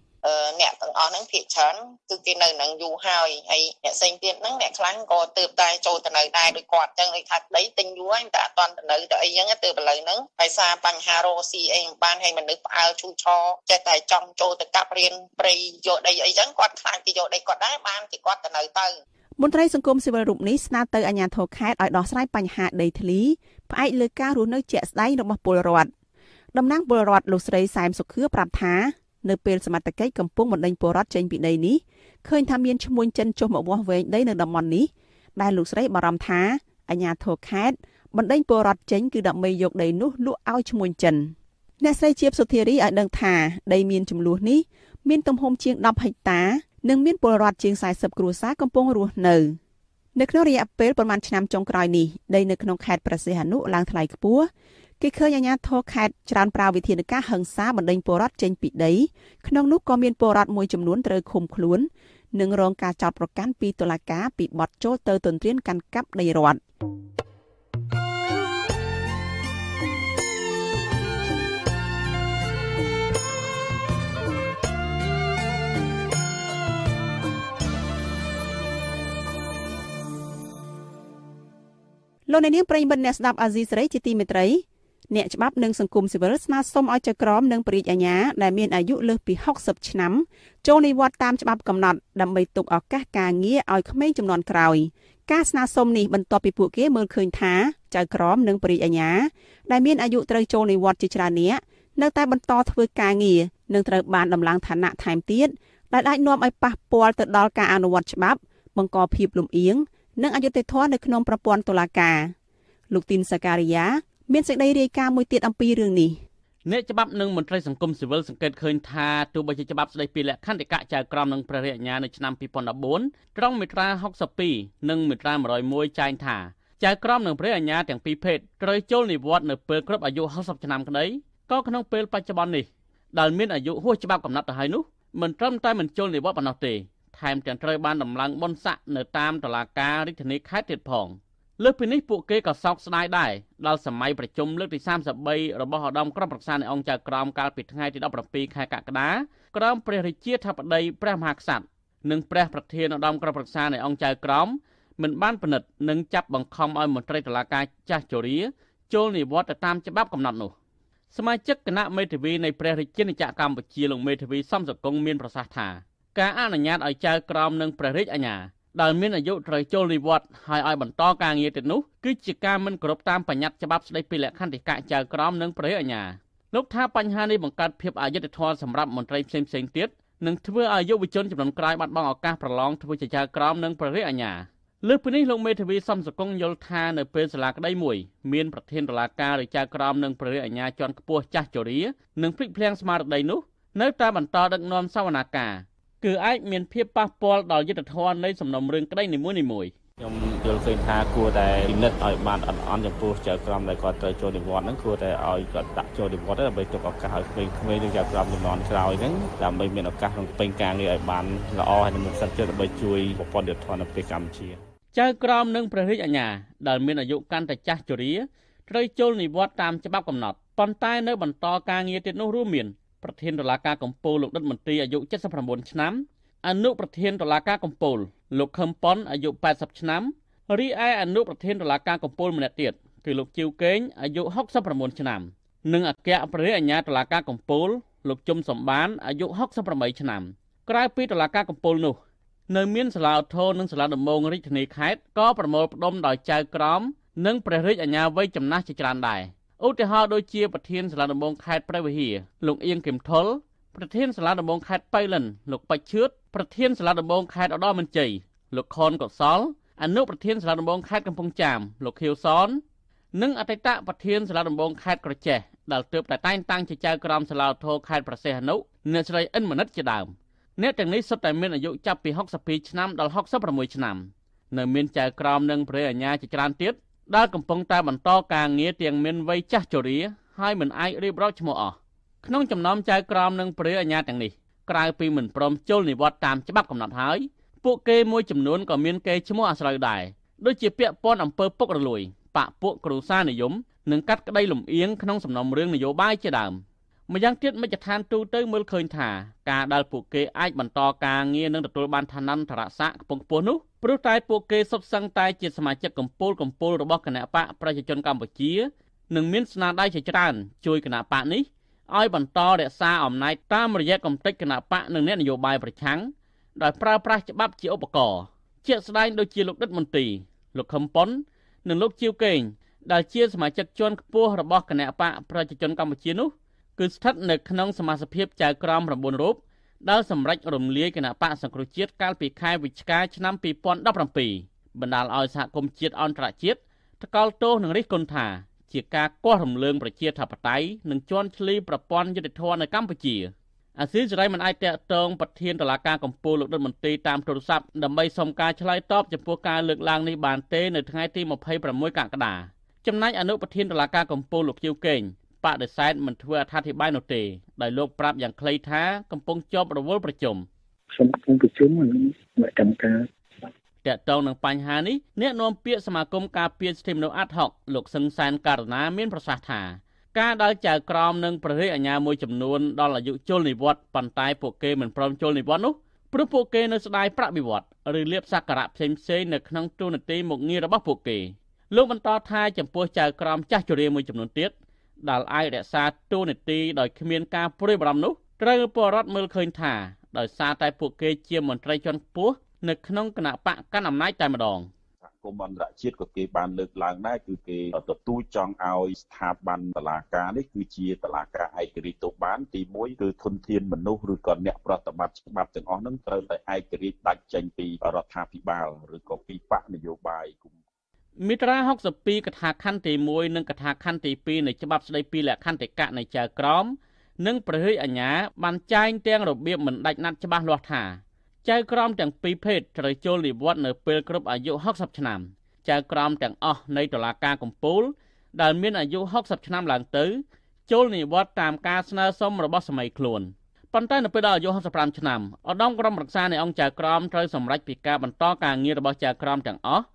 S7: អ្នកទាំងអស់ហ្នឹងភាគច្រើនគឺគេនៅនឹងយូរហើយហើយអ្នកផ្សេងទៀតហ្នឹងអ្នកខ្លាំងក៏ទើបតែចូលទៅនៅដែរដូចគាត់អញ្ចឹងដូចថាដីទិញយូរហើយតែអត់តន់ទៅនៅទៅអីអញ្ចឹងទើបឥឡូវហ្នឹងដោយសារបញ្ហារោស៊ីអីមិនបានហើយមនុស្សផ្អើលឈូឆរចេះតែចង់ចូលទៅកាប់រៀនព្រៃយកដីអីអញ្ចឹងគាត់ខ្លាចពីយកដីគាត់ដែរបានគេគាត់ទៅនៅ
S2: ទៅ មន្ត្រីសង្គមស៊ីវិលរូបនេះស្នើទៅអាជ្ញាធរខេត្តឲ្យដោះស្រាយបញ្ហាដីធ្លីផ្អែកលើការរស់នៅជាក់ស្ដែងរបស់ពលរដ្ឋតំណាងពលរដ្ឋលោកស្រីសែមសុខឿប្រាប់ថានៅពេលសមត្ថកិច្ចកំពុងបណ្ដេញពលរដ្ឋចេញពីដីនេះឃើញថាមានឈ្មួញចិនចុះមកវាស់វែងដីនៅតំបន់នេះដែលលោកស្រីបារម្ភថាអាជ្ញាធរខេត្តបណ្ដេញពលរដ្ឋចេញគឺដើម្បីយកដីនោះលក់ឲ្យឈ្មួញចិនអ្នកស្រីជាបសុធារីឲ្យដឹងថាដីមានចំនួននេះមានទំហំជាង10ហិកតា និងមានពលរដ្ឋជាង40គ្រួសារកំពុងរស់នៅនៅក្នុងរយៈពេលប្រមាណឆ្នាំចុងក្រោយនេះដីនៅក្នុងខេត្តប្រសិទ្ធអនុឡើងថ្លៃខ្ពស់គេឃើញអាជ្ញាធរខេត្តច្រើនប្រើវិធានការហិង្សាបណ្តេញពលរដ្ឋចេញពីដីក្នុងនោះក៏មានពលរដ្ឋមួយចំនួនត្រូវឃុំខ្លួននិងរងការចោទប្រកាន់ពីតុលាការពីបទចូលទៅទន្ទ្រានកាន់កាប់ដីរដ្ឋលោកអ្នកនាងប្រិយមិត្តអ្នកស្ដាប់អាស៊ីសេរីជាទីមេត្រីអ្នកច្បាប់និងសង្គមស៊ីវិលស្នើសុំឲ្យចៅក្រមនិងព្រះរាជអាជ្ញាដែលមានអាយុលើសពី60ឆ្នាំចូលនិវត្តតាមច្បាប់កំណត់ដើម្បីទុកឱកាសការងារឲ្យក្មេងចំនួនក្រោយការស្នើសុំនេះបន្ទាប់ពីពួកគេមើលឃើញថា ចៅក្រមនិងព្រះរាជអាជ្ញាដែលមានអាយុត្រូវចូលនិវត្តជាច្រើននាក់នៅតែបន្តធ្វើការងារនិងត្រូវបានដំឡើងឋានៈថែមទៀតដែលអាចនាំឲ្យប៉ះពាល់ទៅដល់ការអនុវត្តច្បាប់បង្កភាពលំអៀងនិងអយុត្តិធម៌នៅក្នុងប្រព័ន្ធតុលាការលោកទីនសាការីយ៉ាមានសេចក្តីរាយការណ៍មួយទៀតអំពីរឿងនេះ
S3: អ្នកច្បាប់និងមន្ត្រីសង្គមស៊ីវិលសង្កេតឃើញថាទោះបីជាច្បាប់ស្តីពីលក្ខន្តិកៈចៅក្រមនិងព្រះរាជអាជ្ញានៅឆ្នាំ2014ត្រង់មាត្រា62និងមាត្រា101ចែងថាចៅក្រមនិងព្រះអាជ្ញាទាំងពីរភេទត្រូវចូលនិវត្តន៍នៅពេលគ្រប់អាយុ60ឆ្នាំក្តីក៏ក្នុងពេលបច្ចុប្បន្ននេះដែលមានអាយុហួសច្បាប់កំណត់ទៅហើយនោះមិនត្រឹមតែមិនចូលនិវត្តន៍ប៉ុណ្ណោះទេថែមទាំងត្រូវបានដំឡើងបុណ្យស័ក្តិនៅតាមតុលាការរាជធានីខេត្តទៀតផង។លើសពីនេះពួកគេក៏សោកស្ដាយដែរដល់សម័យប្រជុំលើកទី33របស់ឧត្តមក្រុមប្រឹក្សានៃអង្គចៅក្រមកាលពីថ្ងៃទី17ខែកក្កដាក្រមព្រះរាជាធិបតីព្រះមហាក្សត្រនិងព្រះប្រធានឧត្តមក្រុមប្រឹក្សានៃអង្គចៅក្រមមិនបានពិនិត្យនិងចាប់បង្ខំឲ្យមន្ត្រីតុលាការចាស់ជរាចូលនិវត្តន៍ទៅតាមច្បាប់កំណត់នោះសមាជិកគណៈមេធាវីនៃព្រះរាជាណាចក្រកម្ពុជាលោកមេធាវីសំសកុងមានប្រសាសន៍ថាការអនុញ្ញាតឲ្យចៅក្រមនិងព្រះរាជអាជ្ញាដែលមានអាយុត្រូវចូលនិវត្តន៍ហើយឲ្យបន្តការងារទៅនោះគឺជាការមិនគោរពតាមបញ្ញត្តិច្បាប់ស្តីពីលក្ខន្តិកៈចៅក្រមនិងព្រះអាជ្ញាលោកថាបញ្ហានេះបង្កើតភាពអយុត្តិធម៌សម្រាប់មន្ត្រីផ្សេងៗទៀតនិងធ្វើឲ្យយុវជនចំនួនក្រោយបាត់បង់ឱកាសប្រឡងធ្វើជាចៅក្រម និងព្រះអាជ្ញាលើពីនេះលោកមេធាវីសំសកុងយល់ថានៅពេលសាលាក្តីមួយមានប្រធានតុលាការឬចៅក្រមនិងព្រះអាជ្ញាជាន់ខ្ពស់ចាស់ជរានិងភ្លេចភ្លាំងស្មារតីនោះ នៅតែបន្ត ដឹកនាំសវនាការគឺអាចមានភាពប៉ះពាល់ដល់យុត្តិធម៌នៃសំណុំរឿងក្តីនីមួយៗខ្ញុំយល់ឃើញថាគួរតែពិនិត្យឲ្យបានអត់អន់ចំពោះចៅក្រមដែលគាត់ត្រូវចូលនិវត្តន៍ហ្នឹងគួរតែឲ្យគាត់ដាក់ចូលនិវត្តន៍ដើម្បីទុកឱកាសឲ្យក្មេងៗនិងចៅក្រមជំនាន់ក្រោយហ្នឹងដើម្បីមានឱកាសក្នុងពេញការងារឲ្យបានល្អហើយនឹងសិទ្ធិចិត្តដើម្បីជួយប្រព័ន្ធយុត្តិធម៌នៅប្រទេសកម្ពុជាចៅក្រមនិងព្រះរាជអាជ្ញាដែលមានអាយុកាន់តែចាស់ជរាត្រូវចូលនិវត្តន៍តាមច្បាប់កំណត់ប៉ុន្តែនៅបន្តការងារទៀតនោះរួមមានប្រធានតុលាការកំពូលលោកដិតមន្ត្រីអាយុ79ឆ្នាំអនុប្រធានតុលាការកំពូលលោកខឹមប៉ុនអាយុ80ឆ្នាំរីឯអនុប្រធានតុលាការកំពូលម្នាក់ទៀតគឺលោកជីវកេងអាយុ69ឆ្នាំនិងអគ្គប្រធានអាជ្ញាតុលាការកំពូលលោកជុំសម្បានអាយុ68ឆ្នាំក្រៅពីតុលាការកំពូលនោះនៅមានសាលាឧទ្ធរនិងសាលាដំបងរាជធានីខេត្តក៏ប្រមូលផ្ដុំដោយចៅក្រមនិងព្រះរាជអាជ្ញាវ័យចំណាស់ជាច្រើនដែរ។ឧទាហរណ៍ដូចជា ប្រធានសាលាដំបងខេត្តព្រះវិហារលោកអៀងគឹមថុលប្រធាន សាលាដំបងខេត្តប៉ៃលិនលោកប៉ាច់ឈឿតប្រធានសាលាដំបងខេត្តឧត្តរមានជ័យលោកខនកុសល អនុប្រធានសាលាដំបងខេត្តកំពង់ចាមលោកខៀវសននិងអតីតប្រធានសាលាដំបងខេត្តក្រចេះដែលទើប តែតែងតាំងជាចៅក្រមសាលាធរខេត្តប្រសេះអនុអ្នកស្រីអិនមនិតជាដើមអ្នកទាំងនេះសុទ្ធតែមានអាយុចាប់ពី62ឆ្នាំដល់66ឆ្នាំ នៅមានចៅក្រមនិងព្រះអាញាជាច្រើនទៀតដែលកំពុងតែបន្តការងារទាំងមានវ័យចាស់ជរាហើយមិនអាចរៀបរាប់ឈ្មោះអស់ក្នុងចំណោមចៅក្រមនិងព្រះអាញាទាំងនេះក្រៅពីមិនព្រមជុលនិវត្តតាមច្បាប់កំណត់ហើយពួកគេមួយចំនួនក៏មានកេរឈ្មោះអាស្រ័យដែរដូចជាពាក់ព័ន្ធអំពើពុករលួយបាក់ពួកគ្រូសានិយមនិងកាត់ក្តីលំអៀងក្នុងសំណុំរឿងនយោបាយជាដើម។ម្យ៉ាងទៀតមជ្ឈដ្ឋានទូទៅមើលឃើញថាការដែលពួកគេអាចបន្តការងារនិងទទួលបានឋានន្តរស័ក្តិខ្ពង់ខ្ពស់នោះព្រោះតែពួកគេសុទ្ធសឹងតែជាសមាជិកកម្ពូលកម្ពូលរបស់គណៈបកប្រជាជនកម្ពុជានិងមានស្នាដៃជាច្រើនជួយគណៈបកនេះឲ្យបន្តរក្សាអំណាចតាមរយៈគំតិចគណៈបកនិងអ្នកនយោបាយប្រឆាំងដោយប្រើប្រាស់ច្បាប់ជាឧបករណ៍ជាក់ស្ដែងដូចជាលោកដិតមន្ទីរលោកខឹមប៉ុន និងលោកជាវកេងដែលជាសមាជិកជាន់ខ្ពស់របស់គណៈបកប្រជាជនកម្ពុជានោះគឺស្ថិតនៅក្នុងសមាជិកចៅក្រម9រូបដែលសម្រេចរំលាយគណៈបកសង្គ្រោះជាតិកាលពីខែវិច្ឆិកាឆ្នាំ2017បណ្ដាលឲ្យសហគមន៍ជាតិអន្តរជាតិថ្កោលទោសនឹងរិះគន់ថាជាការគាស់រំលើងប្រជាធិបតេយ្យនិងជន់ឈ្លីប្រព័ន្ធយុតិធម៌នៅកម្ពុជាអាស៊ីសេរីមិនអាចតាក់ទងប្រធានតុលាការកំពូលលោកដុតមន្ត្រីតាមទូរស័ព្ទដើម្បីសុំការឆ្លើយតបចំពោះការលើកឡើងនេះបានទេនៅថ្ងៃទី26កក្កដាចំណែកអនុប្រធានតុលាការកំពូលលោកជៀវកេងបដិសេធមិនធ្វើអត្ថាធិប្បាយនោះទេដោយលោកប្រាប់យ៉ាងខ្លីថា កំពុងជាប់រវល់ប្រជុំ
S8: ខ្ញុំកំពុងប្រជុំនឹងកម្មការ
S3: តកតងនឹងបញ្ហានេះអ្នកនាំពាក្យសមាគមការពារសិទ្ធិមនុស្សអាត់ហុកលោកសឹងសានករណាមានប្រសាសន៍ថាការដែលចៅក្រមនិងប្រទេសអាជ្ញាមួយចំនួនដល់អាយុជលនិវត្តន៍ប៉ុន្តែពួកគេមិនព្រមជលនិវត្តន៍នោះព្រោះពួកគេនៅស្ដាយប្រាក់វិវត្តឬលៀបសក្ការៈផ្សេងផ្សេងនៅក្នុងទូនាទីមុខងាររបស់ពួកគេលោកបន្តថា ចំពោះចៅក្រម ចាស់ជរាមួយចំនួនទៀតដែលអាចរក្សាទូនីតិដោយគ្មានការព្រួយបារម្ភនោះត្រូវពលរដ្ឋមើលឃើញថាដោយសារតែពួកគេជាមន្ត្រីជាន់ខ្ពស់នៅក្នុងគណៈបកកណ្ដាលអំណាចតែម្ដង
S5: គមអន្តរជាតិក៏គេបានលើកឡើងដែរគឺគេទទួលចង់ឲ្យស្ថាប័នតឡាការនេះគឺជាតឡាការឯករាជ្យទៅបាន ទី1គឺធនធានមនុស្សឬក៏អ្នកប្រតិបត្តិច្បាប់ទាំងអស់ហ្នឹងត្រូវតែឯករាជ្យដាច់ចេញពីរដ្ឋាភិបាលឬក៏ពីបកនយោបាយគុំ
S3: មាត្រា62កថាខណ្ឌទី1និងកថាខណ្ឌទី2នៃច្បាប់ស្តីពីលក្ខន្តិកៈនៃចៅក្រមនិងព្រះរាជអាជ្ញាបានចែងទាំងរបៀបមិនដាច់ណាត់ច្បាស់លាស់ថាចៅក្រមទាំងពីរភេទត្រូវចូលនិវត្តន៍នៅពេលគ្រប់អាយុ60ឆ្នាំចៅក្រមទាំងអស់នៃតុលាការកំពូលដែលមានអាយុ60ឆ្នាំឡើងទៅចូលនិវត្តន៍តាមការស្នើសុំរបស់សមីខ្លួនប៉ុន្តែនៅពេលដល់អាយុ65ឆ្នាំឧត្តមក្រុមរក្សានៃអង្គចៅក្រមត្រូវសម្រេចពីការបន្តការងាររបស់ចៅក្រមទាំងអស់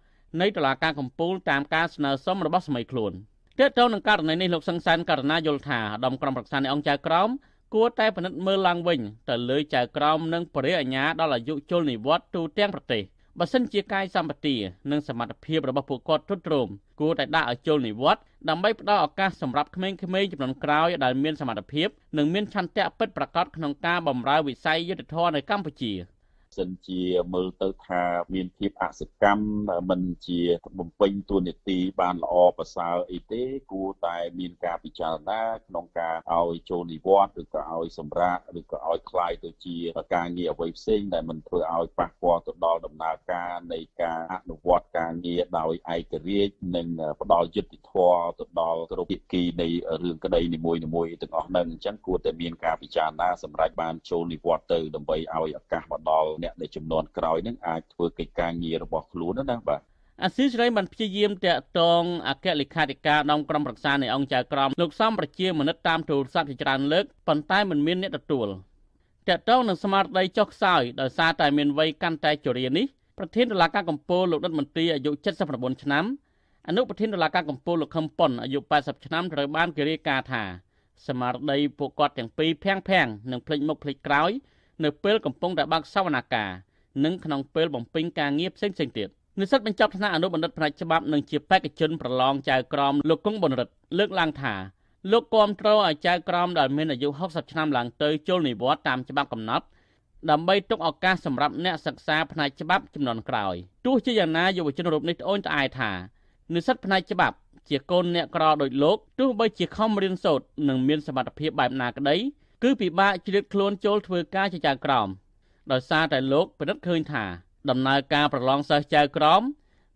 S3: នៃតុលាការកំពូលតាមការស្នើសុំរបស់សមីខ្លួនទាក់ទងនឹងករណីនេះលោកសង្សានករណាយល់ថាឧត្តមក្រុមប្រឹក្សានៃអង្គចៅក្រមគួរតែពិនិត្យមើលឡើងវិញទៅលើចៅក្រមនិងបរិយាអាញាដល់អាយុជលនិវត្តទូទាំងប្រទេសបើសិនជាកាយសម្បទានិង សមត្ថភាពរបស់ពួកគាត់ទ្រុឌទ្រោមគួរតែដាក់ឲ្យជលនិវត្តដើម្បីផ្ដល់ឱកាសសម្រាប់ក្មេងៗចំនួនក្រោយដែលមានសមត្ថភាពនិងមានឆន្ទៈពិតប្រាកដក្នុងការបម្រើវិស័យយុទ្ធធម៌នៅកម្ពុជា។
S5: សិនជាមើលទៅថាមានភាពអសកម្មមិនជាបំពេញទួនាទីបានល្អប្រសើរអីទេគួរតែមានការពិចារណាក្នុងការឲ្យចូលនិវត្តន៍ឬក៏ឲ្យសម្រាកឬក៏ឲ្យคลายទៅជាការងារអ្វីផ្សេងដែលមិនធ្វើឲ្យប៉ះពាល់ទៅដល់ដំណើរការនៃការអនុវត្តការងារដោយឯករាជ្យនិងផ្ដល់យុត្តិធម៌ទៅដល់គ្រប់ភាគីនៃរឿងក្តីនីមួយៗទាំងអស់ហ្នឹងអញ្ចឹងគួរតែមានការពិចារណាសម្រាប់បានចូលនិវត្តន៍ទៅដើម្បីឲ្យឱកាសមកដល់អ្នកដែលចំនួនក្រោយនឹងអាចធ្វើកិច្ចការងាររបស់ខ្លួនណាបាទ
S3: អាស៊ីសេរីបានព្យាយាមតាក់ទងអគ្គលេខាធិការដំក្រុមប្រឹក្សានៃអង្គចៅក្រមលោកសំប្រជាមនិតតាមទូរស័ព្ទជាច្រើនលើកប៉ុន្តែមិនមានអ្នកទទួលតាក់ទងនឹងស្មារតីចុះខ្សោយដោយសារតែមានវ័យកាន់តែជរានេះប្រធានតុលាការកំពូលលោកដិតមន្ត្រីអាយុ79ឆ្នាំអនុប្រធានតុលាការកំពូលលោកខឹមប៉ុនអាយុ80ឆ្នាំត្រូវបានគេរាយការណ៍ថាស្មារតីពួកគាត់ទាំងពីរភាំងភាំងនិងភ្លេចមុខភ្លេចក្រោយនៅពេលកំពុងតែបើកសវនាការនិងក្នុងពេលបំពេញការងារផ្សេងៗទៀតនិស្សិតបញ្ចប់ថ្នាក់អនុបណ្ឌិតផ្នែកច្បាប់និងជាបេក្ខជនប្រឡងចៅក្រមលោកគង់បុណរិទ្ធលើកឡើងថាលោកគាំទ្រឲ្យចៅក្រមដែលមានអាយុ60ឆ្នាំឡើងទៅចូលនិវត្តន៍តាមច្បាប់កំណត់ដើម្បីទុកឱកាសសម្រាប់អ្នកសិក្សាផ្នែកច្បាប់ចំនួនក្រោយទោះជាយ៉ាងណាយុវជនរូបនេះត្អូញត្អែថានិស្សិតផ្នែកច្បាប់ជាកូនអ្នកក្រដោយលោកទោះបីជាខំរៀនសូត្រនិងមានសមត្ថភាពបែបណាក្តីគឺពិបាកជ្រៀតខ្លួនចូលធ្វើការជាចៅក្រមដោយសារតែលោកពិនិត្យឃើញថាដំណើរការប្រឡងសិស្សចៅក្រម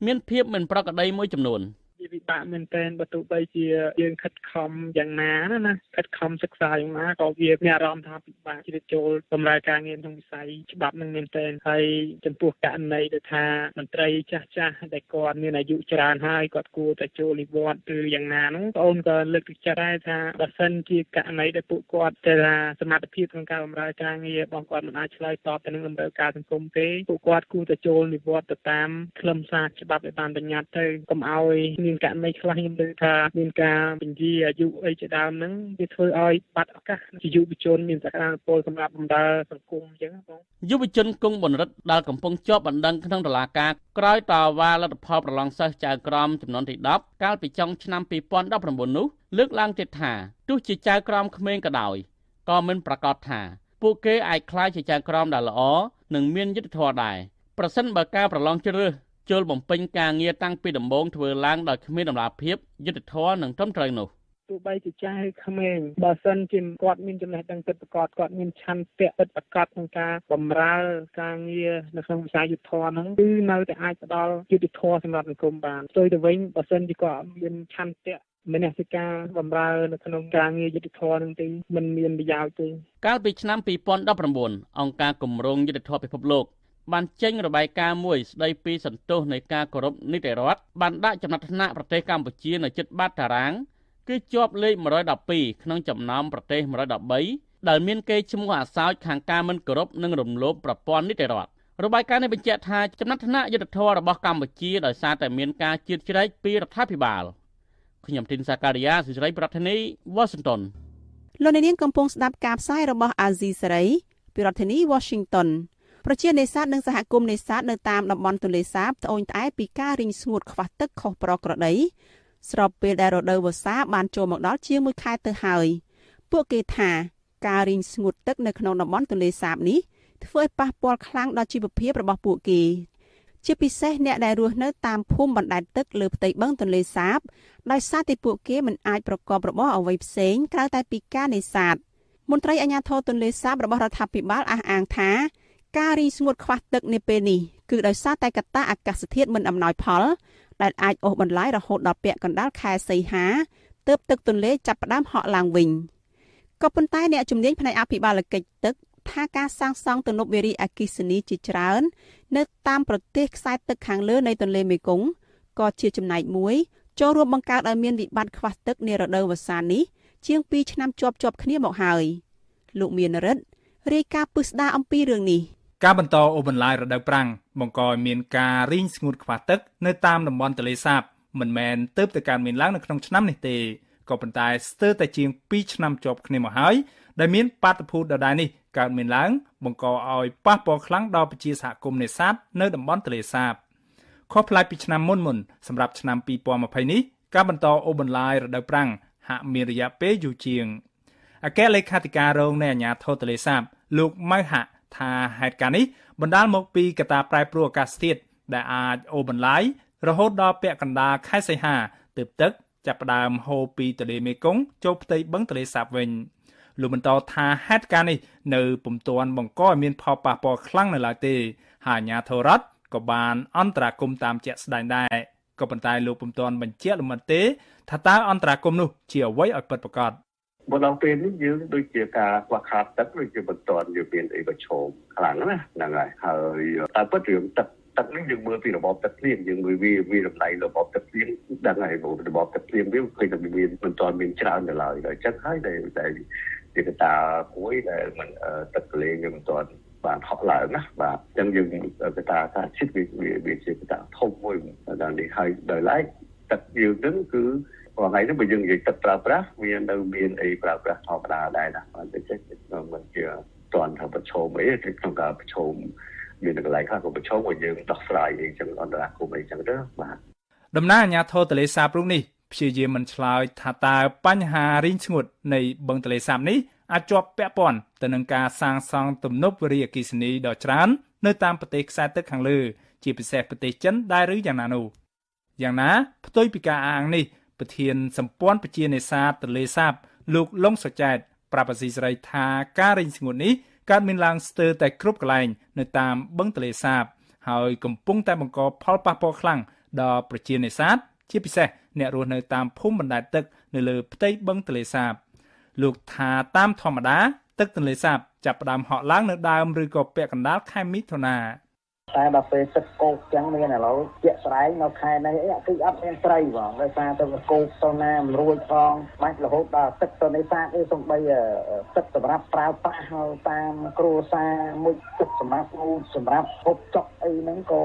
S3: មានភាពមិនប្រក្រតីមួយចំនួន។
S4: វាពិបាកមែនទែនបើទោះបីជាយើងខិតខំយ៉ាងណាណាណាខិតខំសិក្សាយ៉ាងណាក៏វាមានអារម្មណ៍ថាពិបាកជ្រៀតចូលបម្រើការងារក្នុងវិស័យច្បាប់នឹងមែនទែនហើយចំពោះករណីដែលថាមន្ត្រីចាស់ចាស់ដែលគាត់មានអាយុច្រើនហើយគាត់គួរតែចូលនិវត្តន៍ឬយ៉ាងណានោះបងអូនក៏លើកទឹកចិត្តដែរថាបើសិនជាករណីដែលពួកគាត់ទៅថាសមត្ថភាពក្នុងការបម្រើការងាររបស់គាត់មិនអាចឆ្លើយតបទៅនឹងតម្រូវការសង្គមទេពួកគាត់គួរតែចូលនិវត្តន៍ទៅតាមខ្លឹមសារច្បាប់ដែលបានបញ្ញត្តិទៅកុំឲ្យគ្នាមានករណីខ្លះខ្ញុំលើថាមានការបញ្ជាអាយុអីជាដើមហ្នឹងវាធ្វើឲ្យបាត់ឱកាសជាយុវជន មានសក្តានុពលសម្រាប់បំរើសង្គម
S6: អញ្ចឹងបង
S3: យុវជនគង់បណ្ឌិតដែលកំពុងជាប់បណ្ដឹងក្នុងតុលាការក្រោយតវ៉ាលទ្ធផលប្រឡងសិស្សចៅក្រមចំនួនទី10កាលពីចុង ឆ្នាំ2019នោះលើកឡើងទៀតថាទោះជាចៅក្រមក្មេងក៏ដោយក៏មិនប្រកាសថា ពួកគេអាចក្លាយជាចៅក្រមដែលល្អនិងមានយុត្តិធម៌ដែរប្រសិនបើការប្រឡងជ្រើសរើសជលបំពេញការងារតាំងពីដំបូងធ្វើឡើងដោយគ្មានដំណាភាពយុទ្ធធរនិងត្រឹមត្រូវនោះ
S4: ទោះបីជាចាស់ឬក្មេងបើសិនជាគាត់មានចំណេះដឹងពិតប្រាកដគាត់មានឆន្ទៈពិតប្រាកដក្នុងការបម្រើការងារនៅក្នុងវិស័យយុទ្ធធម៌ហ្នឹងគឺនៅតែអាចផ្ដល់យុទ្ធធម៌សម្រាប់សង្គមបានផ្ទុយទៅវិញបើសិនជាគាត់មានឆន្ទៈមនសិកាបំរើនៅក្នុងការងារយុទ្ធធម៌នឹងទីมันមានប្រយោជន៍ទេ
S3: កាលពីឆ្នាំ2019អង្គការគម្រោងយុទ្ធធម៌ពិភពលោកបានចេញ របាយការណ៍មួយស្ដីពីសន្ទុះនៃការគោរពនីតិរដ្ឋបានដាក់ចំណាត់ថ្នាក់ប្រទេសកម្ពុជានៅជិតបាតតារាង គឺជាប់លេខ112ក្នុងចំណោមប្រទេស113ដែលមានគេឈ្មោះអាសោចខាងការមិនគោរពនិង រំលោភប្រព័ន្ធនីតិរដ្ឋរបាយការណ៍នេះបញ្ជាក់ថាចំណាត់ថ្នាក់យុទ្ធធររបស់កម្ពុជាដោយសារតែមាន ការជៀតជ្រែកពីរដ្ឋាភិបាលខ្ញុំទីនសាការីយ៉ាសិរី ប្រធានីវ៉ាស៊ីនតោន
S2: លោកនាងកំពុងស្ដាប់ការផ្សាយរបស់អាស៊ីសេរីពីរដ្ឋធានី Washington ប្រជានេសាទនិងសហគមន៍នេសាទនៅតាមតំបន់ទន្លេសាបត្អូញត្អែពីការរីងស្ងួត ខ្វះទឹកខុសប្រក្រតីស្របពេលដែលរដូវវស្សា បានចូលមកដល់ជាង1ខែទៅហើយពួកគេថាការរីងស្ងួតទឹកនៅក្នុងតំបន់ទន្លេសាបនេះធ្វើឲ្យប៉ះពាល់ខ្លាំងដល់ជីវភាពរបស់ពួកគេជាពិសេសអ្នកដែលរស់នៅតាមភូមិបណ្ដែតទឹកលើផ្ទៃបឹងទន្លេសាបដោយសារតែពួកគេមិនអាចប្រកបរបរអ្វីផ្សេងក្រៅតែពីការនេសាទមន្ត្រីអាជ្ញាធរទន្លេសាប របស់រដ្ឋាភិបាលអះអាងថាការរីងស្ងួតខ្វះទឹកនាពេលនេះគឺដោយសារតែកត្តាអាកាសធាតុមិនអំណោយផលដែលអាចអូសបន្លាយរហូតដល់ពាក់កណ្ដាលខែសីហាទើបទឹកទន្លេចាប់ផ្ដើមហក់ឡើងវិញក៏ប៉ុន្តែអ្នកជំនាញផ្នែកអភិបាលកិច្ចទឹកថាការសាងសង់ទំនប់វារីអគ្គិសនីជាច្រើន នៅតាមប្រទេសខ្សែទឹកខាងលើនៃទន្លេមេគង្គក៏ជាចំណែកមួយចូលរួមបង្កើតឲ្យមានវិបត្តិខ្វះទឹកនារដូវវស្សានេះជាង2ឆ្នាំជាប់ជាប់គ្នាមកហើយ លោកមានរិទ្ធរាយការណ៍ពឹស្ដារអំពីរឿងនេះ។
S6: ការបន្តអូសបន្លាយរដូវប្រាំងបង្កឲ្យមានការរីងស្ងួតខ្វះទឹក នៅតាមតំបន់ទន្លេសាប មិនមែនទៅទៅការមានឡើងនៅក្នុងឆ្នាំនេះទេក៏ប៉ុន្តែស្ទើរតែជាង2ឆ្នាំជាប់គ្នាមកហើយ ដែលមានបាតុភូតដដែលនេះកើតមានឡើង បង្កឲ្យប៉ះពាល់ខ្លាំងដល់ប្រជាសហគមន៍នេសាទនៅតំបន់ទន្លេសាបខុសប្លែកពីឆ្នាំមុនមុនសម្រាប់ឆ្នាំ2020នេះ ការបន្តអូសបន្លាយរដូវប្រាំងហាក់មានរយៈពេលយូរជាងអគ្គលេខាធិការរងនៃអាជ្ញាធរទន្លេសាប លោកម៉ៅហាក់ថាហេតុការណ៍នេះបណ្ដាលមកពីកត្តាប្រែប្រួលអាកាសធាតុដែលអាចអូសបន្លាយរហូតដល់ពាក់កណ្ដាលខែសីហាទើបទឹកចាប់ផ្ដើមហូរពីទន្លេមេគង្គចូលផ្ទៃបឹងទន្លេសាបវិញលោកបន្តថាហេតុការណ៍នេះនៅពុំទាន់បង្កឲ្យ មានផលប៉ះពាល់ខ្លាំងនៅឡើយទេហើយអាជ្ញាធររដ្ឋក៏បានអន្តរាគមន៍តាមជាក់ស្ដែងដែរក៏ប៉ុន្តែលោកពុំទាន់បញ្ជាក់លម្អិតទេថាតើអន្តរាគមន៍នោះ ជាអ្វីឲ្យពិតប្រាកដ
S5: មកដល់ពេលនេះយើងដូចជាការខ្វះខាតទឹកដូចជាបន្តយើងមានអីប្រឈមខ្លាំងណាស់ហ្នឹងហើ
S6: យហើយតែពិតរឿងទឹក
S5: ទឹកនេះយើងមើលពីរបបទឹកភ្លៀងយើងមើលវាវាតម្លៃរបបទឹកភ្លៀងដឹងហើយរបបទឹកភ្លៀងវាឃើញតែមានមិនទាន់មានច្រើនដល់ហើយអញ្ចឹងហើយដែលតែជាកត្តាមួយដែលមិនទឹកទន្លេវាមិនទាន់បានហក់ឡើងណាបាទអញ្ចឹងយើងកត្តាអាកាសធាតុវាវាជាកត្តាធំមួយដល់នេះហើយដោយឡែកទឹកយើងហ្នឹងគឺព្រោះថ្ងៃនេះបើយើងនិយាយទឹកប្រើប្រាស់វានៅមានអីប្រើប្រាស់ធម្មតាដែរណាបាទតែចេះខ្ញុំមិនជាតាន់ថាប្រឈមអីគឺក្នុងការប្រឈមមានកន្លែងខ្លះក៏ប្រឈមឲ្យយើងដោះស្រាយអីចឹងអន្តរាគមអីចឹងទៅបាទ
S6: ដំណើរអាញាធរទលេសាបរូបនេះព្យាយាមមិនឆ្លើយថាតើបញ្ហារីងស្ងួតនៃបឹងទលេសាបនេះអាចជាប់ពាក់ព័ន្ធទៅនឹងការសាងសង់ទំនប់វារីអគ្គិសនីដ៏ច្រើននៅតាមប្រទេសខ្សែទឹកខាងលើ ជាពិសេសប្រទេសចិនដែរឬយ៉ាងណានោះយ៉ាងណាផ្ទុយពីការអាងនេះប្រធានសម្ព័ន្ធប្រជានេសាទទន្លេសាប លោកលងសុចែតប្រាប់អាស៊ីសេរីថាការរែងស្ងួតនេះកើតមានឡើងស្ទើរតែគ្រប់កន្លែងនៅតាមបឹងទន្លេសាប ហើយកំពុងតែបង្កផលប៉ះពាល់ខ្លាំងដល់ប្រជានេសាទជាពិសេស អ្នករស់នៅតាមភូមិបណ្ដែតទឹក នៅលើផ្ទៃបឹងទន្លេសាបលោកថាតាមធម្មតាទឹកទន្លេសាបចាប់ផ្ដើមហក់ឡើងនៅដើមឬក៏ពាក់កណ្ដាលខែមិថុនា
S8: តែដល់ពេលទឹកកោកចឹងមានឥឡូវជាក់ស្ដែងនៅខែនេះគឺអត់មានត្រីហ្មងដោយសារទៅកោកទៅណាមិនរួចផងបាច់រហូតដល់ទឹកទៅនេសាទនេះសំបីទឹកសម្រាប់ប្រើប្រាស់ហើយតាមគ្រួសារមួយទឹកសម្រាប់គូសម្រាប់ហូបចុកអីហ្នឹងក៏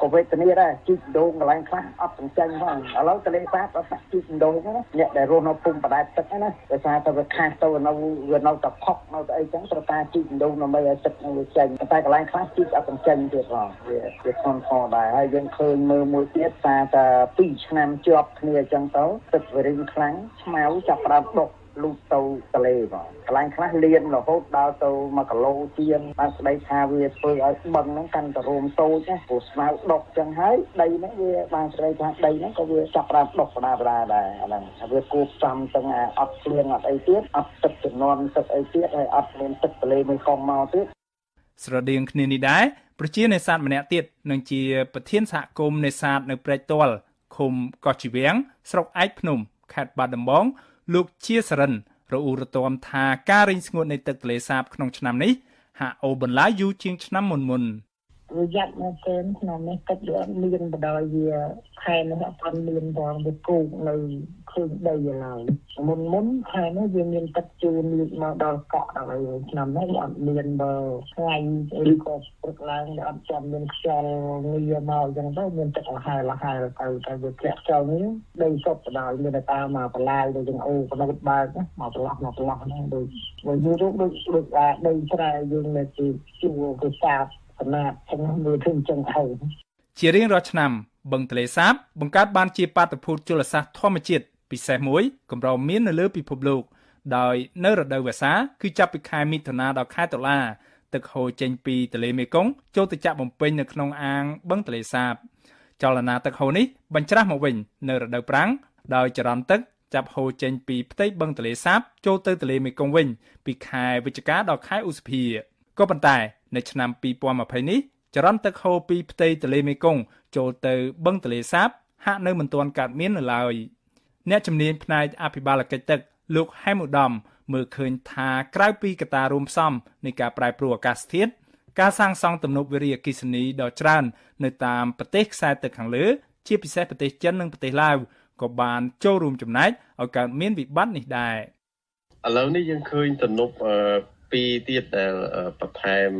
S8: ក៏វេទនាដែរជីកដងកន្លែងខ្លះអត់សង្ចាញ់ផងឥឡូវទលេសាបអត់ជីកដងហ្នឹងអ្នកដែលរស់នៅភូមិបដែតទឹកណាដោយសារទៅវាខាសទៅនៅវានៅតែផុកនៅតែអីចឹងត្រូវការជីកដងដើម្បីឲ្យទឹកនឹងវាចេញតែកន្លែងខ្លះជីកអត់សង្ចាញ់ទៀតផងវាវាខំខដែរហើយយើងឃើញមើលមួយទៀតថាតែ2ឆ្នាំជាប់គ្នាអញ្ចឹងទៅទឹកវារីងខ្លាំងស្មៅចាប់ផ្ដើមដុកលូតទៅទលេបងកន្លែងខ្លះលៀនរហូតដល់ទៅ1គីឡូជាងបានស្ដី ថាវាធ្វើឲ្យស្បឹងហ្នឹងកាន់តែរោមតូចណាព្រោះស្មៅដុកចឹងហើយដីហ្នឹងវាបានស្ដីថាដីហ្នឹងក៏វាចាប់បានដុកបណ្ដាបណ្ដាដែរអាហ្នឹងវាគូផ្សំទាំងអត់ភ្លៀងអត់អីទៀតអត់ទឹកជំនន់ទឹកអីទៀតហើយអត់មានទឹកទលេមួយកុំ
S6: មកទៀតស្រដៀងគ្នានេះដែរប្រជានេសាទម្នាក់ទៀតនឹងជាប្រធានសហគមន៍នេសាទនៅព្រែកទាល់ឃុំកោះជីវៀងស្រុកឯកភ្នំខេត្តបាត់ដំបង លោកជាសរិនរអ៊ូរទាំថាការរីងស្ងួតនៃទឹកទន្លេសាបក្នុងឆ្នាំនេះហាក់អូបន្លាយយូរជាងឆ្នាំមុនមុន
S8: ប្រយ័ត្នមែនទែនក្នុងនេះទឹកវាអត់មានបដវាខែនេះអត់មានផងវាគោកនៅឃើញដីឡើយមុនមុនខែនេះវាមានទឹកជូរមានមកដល់កក់ដល់អីឆ្នាំនេះអត់មានបើថ្ងៃឬក៏ព្រឹកឡើងអត់ចាំមានខ្យល់ងាមកអញ្ចឹងទៅមានទឹកលហើយលហើយទៅតែវាធ្លាក់ចូលនេះដីសុបបដមានតែតាមមកបន្លាយដូចអូក្នោតបើកមកប្រឡោះមកប្រឡោះហ្នឹងដូចវាយូរដូចដូចដីស្រែយើងនៅទីជួរគឺសាស្ត្រសំណាក់ខ្ញុំមើលឃើញចឹងហើយ
S6: ជារៀងរាល់ឆ្នាំបឹងទលេសាបបង្កើតបានជា បាតុភូតជលសាស្ត្រធម្មជាតិពិសេសមួយកម្រមាននៅលើពិភពលោកដោយនៅរដូវវស្សា គឺចាប់ពីខែមិថុនាដល់ខែតុលា ទឹកហូរចេញពីទលេមេគង្គចូលទៅចាក់បំពេញនៅក្នុងអាងបឹងទលេសាប ចលនាទឹកហូរនេះបញ្ច្រាស់មកវិញនៅរដូវប្រាំងដោយចរន្តទឹកចាប់ហូរចេញពីផ្ទៃបឹងទលេសាប ចូលទៅទលេមេគង្គវិញពីខែវិច្ឆិកាដល់ខែឧសភាក៏ប៉ុន្តែនៅឆ្នាំ2020នេះចរន្តទឹកហូរពីផ្ទៃទន្លេមេគង្គចូលទៅបឹងទន្លេសាបហាក់នៅមិនទាន់កើតមាននៅឡើយអ្នកជំនាញផ្នែកអភិបាលកិច្ចទឹកលោកហែមឧត្តមមើលឃើញថាក្រៅពីកត្តារួមផ្សំនៃការប្រែប្រួលអាកាសធាតុការសាងសង់ទំនប់វារីអគ្គិសនីដ៏ច្រើននៅតាមប្រទេសខ្សែទឹកខាងលើ ជាពិសេសប្រទេសចិននិងប្រទេសឡាវក៏បានចូលរួមចំណែកឲ្យកើតមានវិបត្តិនេះដែរ
S5: ឥឡូវនេះយើងឃើញទំនប់ពីរទៀតដែលបន្ថែម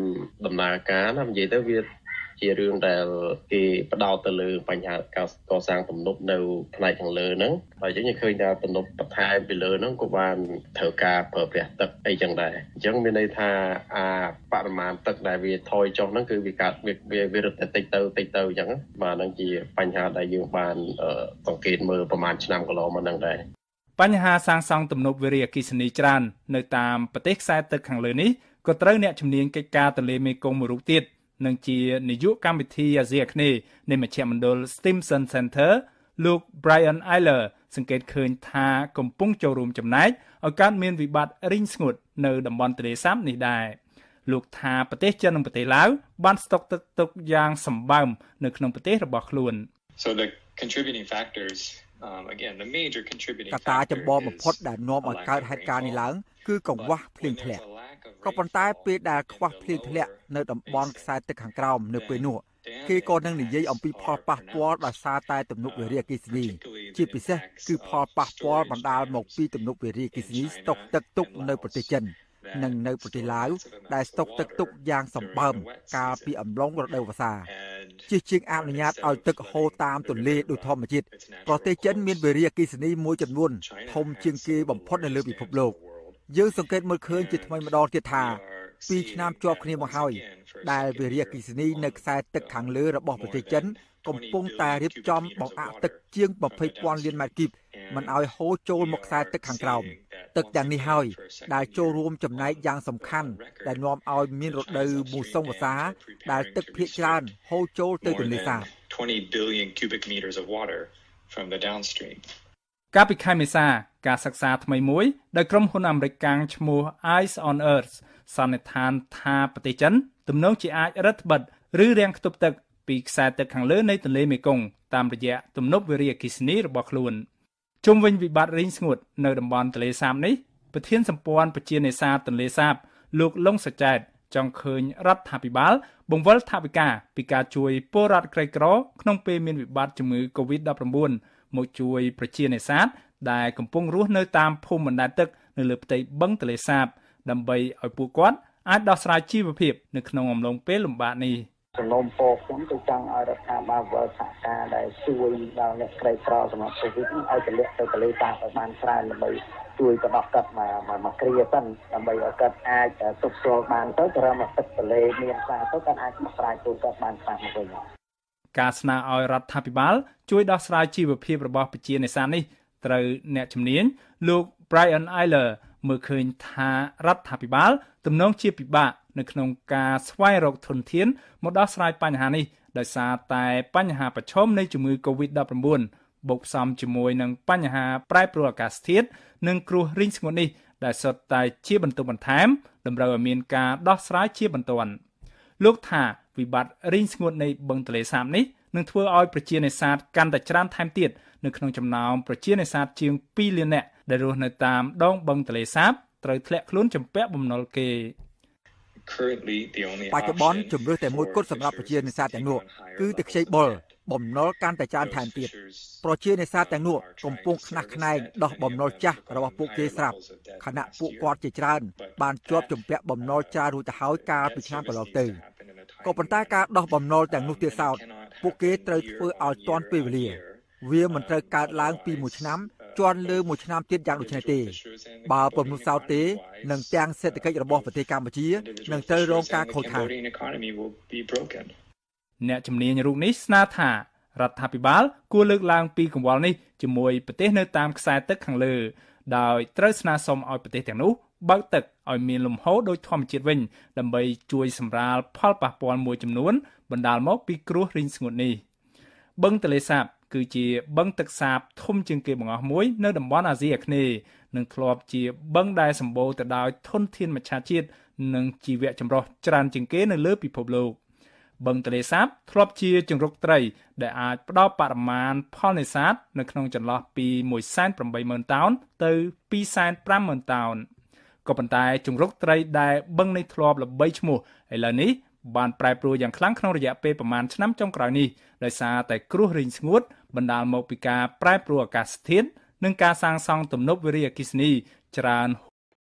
S5: ដំណើរការណានិយាយទៅវាជារឿងដែលគេផ្ដោតទ
S3: ៅលើ បញ្ហាការកសាងទំនប់នៅផ្នែកខាងលើហ្នឹងហើយអញ្ចឹងយើងឃើញថាទំនប់បន្ថែមពីលើហ្នឹងក៏បានត្រូវការប្រើប្រាស់ទឹកអីចឹងដែរអញ្ចឹងមានន័យថាអាបរិមាណទឹកដែលវាថយចុះហ្នឹងគឺវាកើតវាវារត់តែតិចទៅតិចទៅអញ្ចឹងបាទហ្នឹងជាបញ្ហាដែលយើងបានសង្កេតមើលប្រហែលឆ្នាំកន្លងមកហ្នឹងដែរ
S6: បញ្ហាសាងសង់ទំនប់វារីអគ្គិសនីច្រើននៅតាមប្រទេសខ្សែទឹកខាងលើនេះក៏ត្រូវអ្នកជំនាញកិច្ចការទន្លេមេគង្គមួយរូបទៀតនឹងជានាយកកម្មវិធីអាស៊ីអាគ្នេយ៍នៃមជ្ឈមណ្ឌល Stimson Center លោក Brian Eiler សង្កេតឃើញ ថា កំពុងចូលរួមចំណែកឲ្យកើតមានវិបត្តិរីងស្ងួតនៅតំបន់ទន្លេសាបនេះដែរលោកថាប្រទេសចិននិងប្រទេសឡាវបានស្តុកទឹកទុកយ៉ាងសម្បើមនៅក្នុងប្រទេស របស់ខ្លួន
S4: So the contributing factors កត្តាចម្បងបំ
S7: ផុតដែលនាំឲ្យកើតហេតុការណ៍នេះឡើងគឺកង្វះភ្លៀងធ្លាក់ក៏ប៉ុន្តែពេលដែលខ្វះភ្លៀងធ្លាក់នៅតំបន់ខ្សែទឹកខាងក្រោមនៅពេលនោះគេក៏នឹងនិយាយអំពីផលប៉ះពាល់ដោយសារតែទំនប់វារីអគ្គិសនីជាពិសេសគឺផលប៉ះពាល់បណ្ដាលមកពីទំនប់វារីអគ្គិសនីស្តុកទឹកទុកនៅប្រទេសចិន។និងនៅប្រទេសឡាវដែលស្តុកទឹកទុកយ៉ាងសម្បើមកាលពីអំឡុងរដូវវស្សាជាជាងអនុញ្ញាតឲ្យទឹកហូរតាមទន្លេដោយធម្មជាតិប្រទេសចិនមានវារីអគ្គិសនីមួយចំនួនធំជាងគេបំផុតនៅលើពិភពលោកយើងសង្កេតមើលឃើញជាថ្មីម្ដងទៀតថា2ឆ្នាំជាប់គ្នាមកហើយដែលវារីអគ្គិសនីនៅខ្សែទឹកខាងលើរបស់ប្រទេសចិន កំពុងតែរៀបចំបង្អាក់ទឹកជាង20,000លានម៉ែត្រគីបមិនឲ្យហូរចូលមកខ្សែទឹកខាងក្រោម។ទឹកទាំងនេះហើយដែលចូលរួមចំណែកយ៉ាងសំខាន់ ដែលនាំឲ្យ
S6: មានរដូវមូសុងវស្សា ដែល ទឹកភាគច្រើនហូរចូលទៅទន្លេសាប20 billion cubic meters of water from the downstream កាលពីខែមេសា ការសិក្សាថ្មីមួយដោយក្រុមហ៊ុនអាមេរិកកាំងឈ្មោះ Eyes on Earth សន្និដ្ឋានថាប្រទេសចិនទំនងជាអាចរឹតបិទឬរាំងខ្ទប់ទឹកពីខ្សែទឹកខាងលើនៃទន្លេមេគង្គតាមរយៈទំនប់វារីអគ្គិសនីរបស់ខ្លួន។ជុំវិញវិបត្តិរីងស្ងួតនៅតំបន់ទន្លេសាបនេះប្រធានសម្ព័ន្ធប្រជានេសាទទន្លេសាបលោកលងសចែតចង់ឃើញរដ្ឋាភិបាលបង្វិលថវិកាពីការជួយពលរដ្ឋក្រីក្រក្នុងពេលមានវិបត្តិជំងឺ Covid-19 មកជួយប្រជានេសាទដែលកំពុងរស់នៅតាមភូមិបណ្ដែតទឹកនៅលើផ្ទៃបឹងទន្លេសាបដើម្បីឲ្យពួកគាត់អាចដោះស្រាយជីវភាពនៅក្នុងអំឡុងពេលលំបាកនេះ។
S8: សលំពរខ្ញុំទៅចង់ឲ្យរដ្ឋាភិបាលវល់សហការដែលជួយដល់អ្នកក្រីក្រសម្រាប់ជីវិតឲ្យទម្លាក់ទៅកលេសតាមឲ្យបានច្រើនដើម្បីជួយបដោះកាត់មកមកគ្រាសិនដើម្បីឲ្យកាត់អាចទប់ស្គាល់បានទៅក្រមទឹកទលេមានខ្លះទៅកាត់អាចមកស្រាយជូនគាត់បានខ្លះមកវិញ
S6: ការស្នើឲ្យរដ្ឋាភិបាល ជួយដោះស្រាយជីវភាពរបស់ប្រជានេសាទនេះត្រូវអ្នកជំនាញលោក Brian Eiler មើលឃើញថារដ្ឋាភិបាល ទំនងជាពិបាកនៅក្នុងការស្វែងរក ធនធានមកដោះស្រាយបញ្ហានេះដោយសារតែ បញ្ហា ប្រឈមនៃជំងឺ Covid-19 បូកផ្សំជាមួយនឹងបញ្ហាប្រែប្រួលអាកាសធាតុនិងគ្រោះរីងស្ងួតនេះដែលសុទ្ធតែ ជាបន្ទុកបន្ថែម តម្រូវឲ្យមានការដោះស្រាយជាបន្ទាន់លោកថាវិបត្តិរីងស្ងួតនៃបឹងទន្លេសាបនេះនឹងធ្វើឲ្យប្រជានេសាទកាន់តែច្រើនថែមទៀតនៅក្នុងចំណោមប្រជានេសាទជាង2លាននាក់ដែលរស់នៅតាមដងបឹងទន្លេសាប ត្រូវធ្លាក់ខ្លួនចំពាក់បំណុលគេបច្ចុប្បន្នជំរឿសតែមួយគត់សម្រាប់ប្រជានេសាទទាំងនោះគឺទឹកខ្ចីបុលប
S7: ំណុលកាន់តែច្រើនថែមទៀតប្រជានេសាទទាំងនោះកំពុងខ្នះខ្នែងដោះបំណុលចាស់របស់ពួកគេស្រាប់ខណៈពួកគាត់ជាច្រើនបានជាប់ជំពាក់បំណុលច្រើនរួចទៅហើយកាលពីឆ្នាំកន្លងទៅក៏ប៉ុន្តែការដោះបំណុលទាំងនោះទៀតសោតពួកគេត្រូវធ្វើឲ្យទាន់ពេលវេលា វាមិនត្រូវកើតឡើងពីមួយឆ្នាំជន់លើមួយឆ្នាំទៀតយ៉ាងដូចនេះទេ បើពុំនោះសោតទេនឹងទាំងសេដ្ឋកិច្ចរបស់ប្រទេសកម្ពុជានឹងត្រូវ
S6: រងការខូចខាតអ្នកជំនាញរូបនេះស្នើថារដ្ឋាភិបាលគួរលើកឡើងពីកង្វល់នេះជាមួយប្រទេសនៅតាមខ្សែទឹកខាងលើ ដោយត្រូវស្នើសុំឲ្យប្រទេសទាំងនោះបើកទឹកឲ្យមានលំហូរដោយធម្មជាតិវិញដើម្បីជួយសម្រាលផលប៉ះពាល់មួយចំនួន បណ្ដាលមកពីគ្រោះរីងស្ងួតនេះបឹងទលេសាបគឺជាបឹងទឹកសាប ធំជាងគេបង្អស់មួយនៅតំបន់អាស៊ីអាគ្នេយ៍និងធ្លាប់ជាបឹងដែលសម្បូរទៅដោយធនធានមច្ឆជាតិនិងជីវៈចម្រុះច្រើនជាងគេនៅលើពិភពលោកបឹងទលេសាបធ្លាប់ជាជង្រុកត្រីដែលអាចផ្ដល់បរិមាណផលនេសាទនៅក្នុងចន្លោះពី1.80000តោនទៅ2.50000តោនក៏ប៉ុន្តែជង្រុកត្រីដែលបឹងនេះធ្លាប់ល្បីឈ្មោះឥឡូវនេះបានប្រែប្រួលយ៉ាងខ្លាំងក្នុងរយៈពេលប្រមាណឆ្នាំចុងក្រោយនេះដោយសារតែគ្រោះរីងស្ងួតបណ្ដាលមកពីការប្រែប្រួលអាកាសធាតុនិងការសាងសង់ទំនប់វារីអគ្គិសនីច្រើន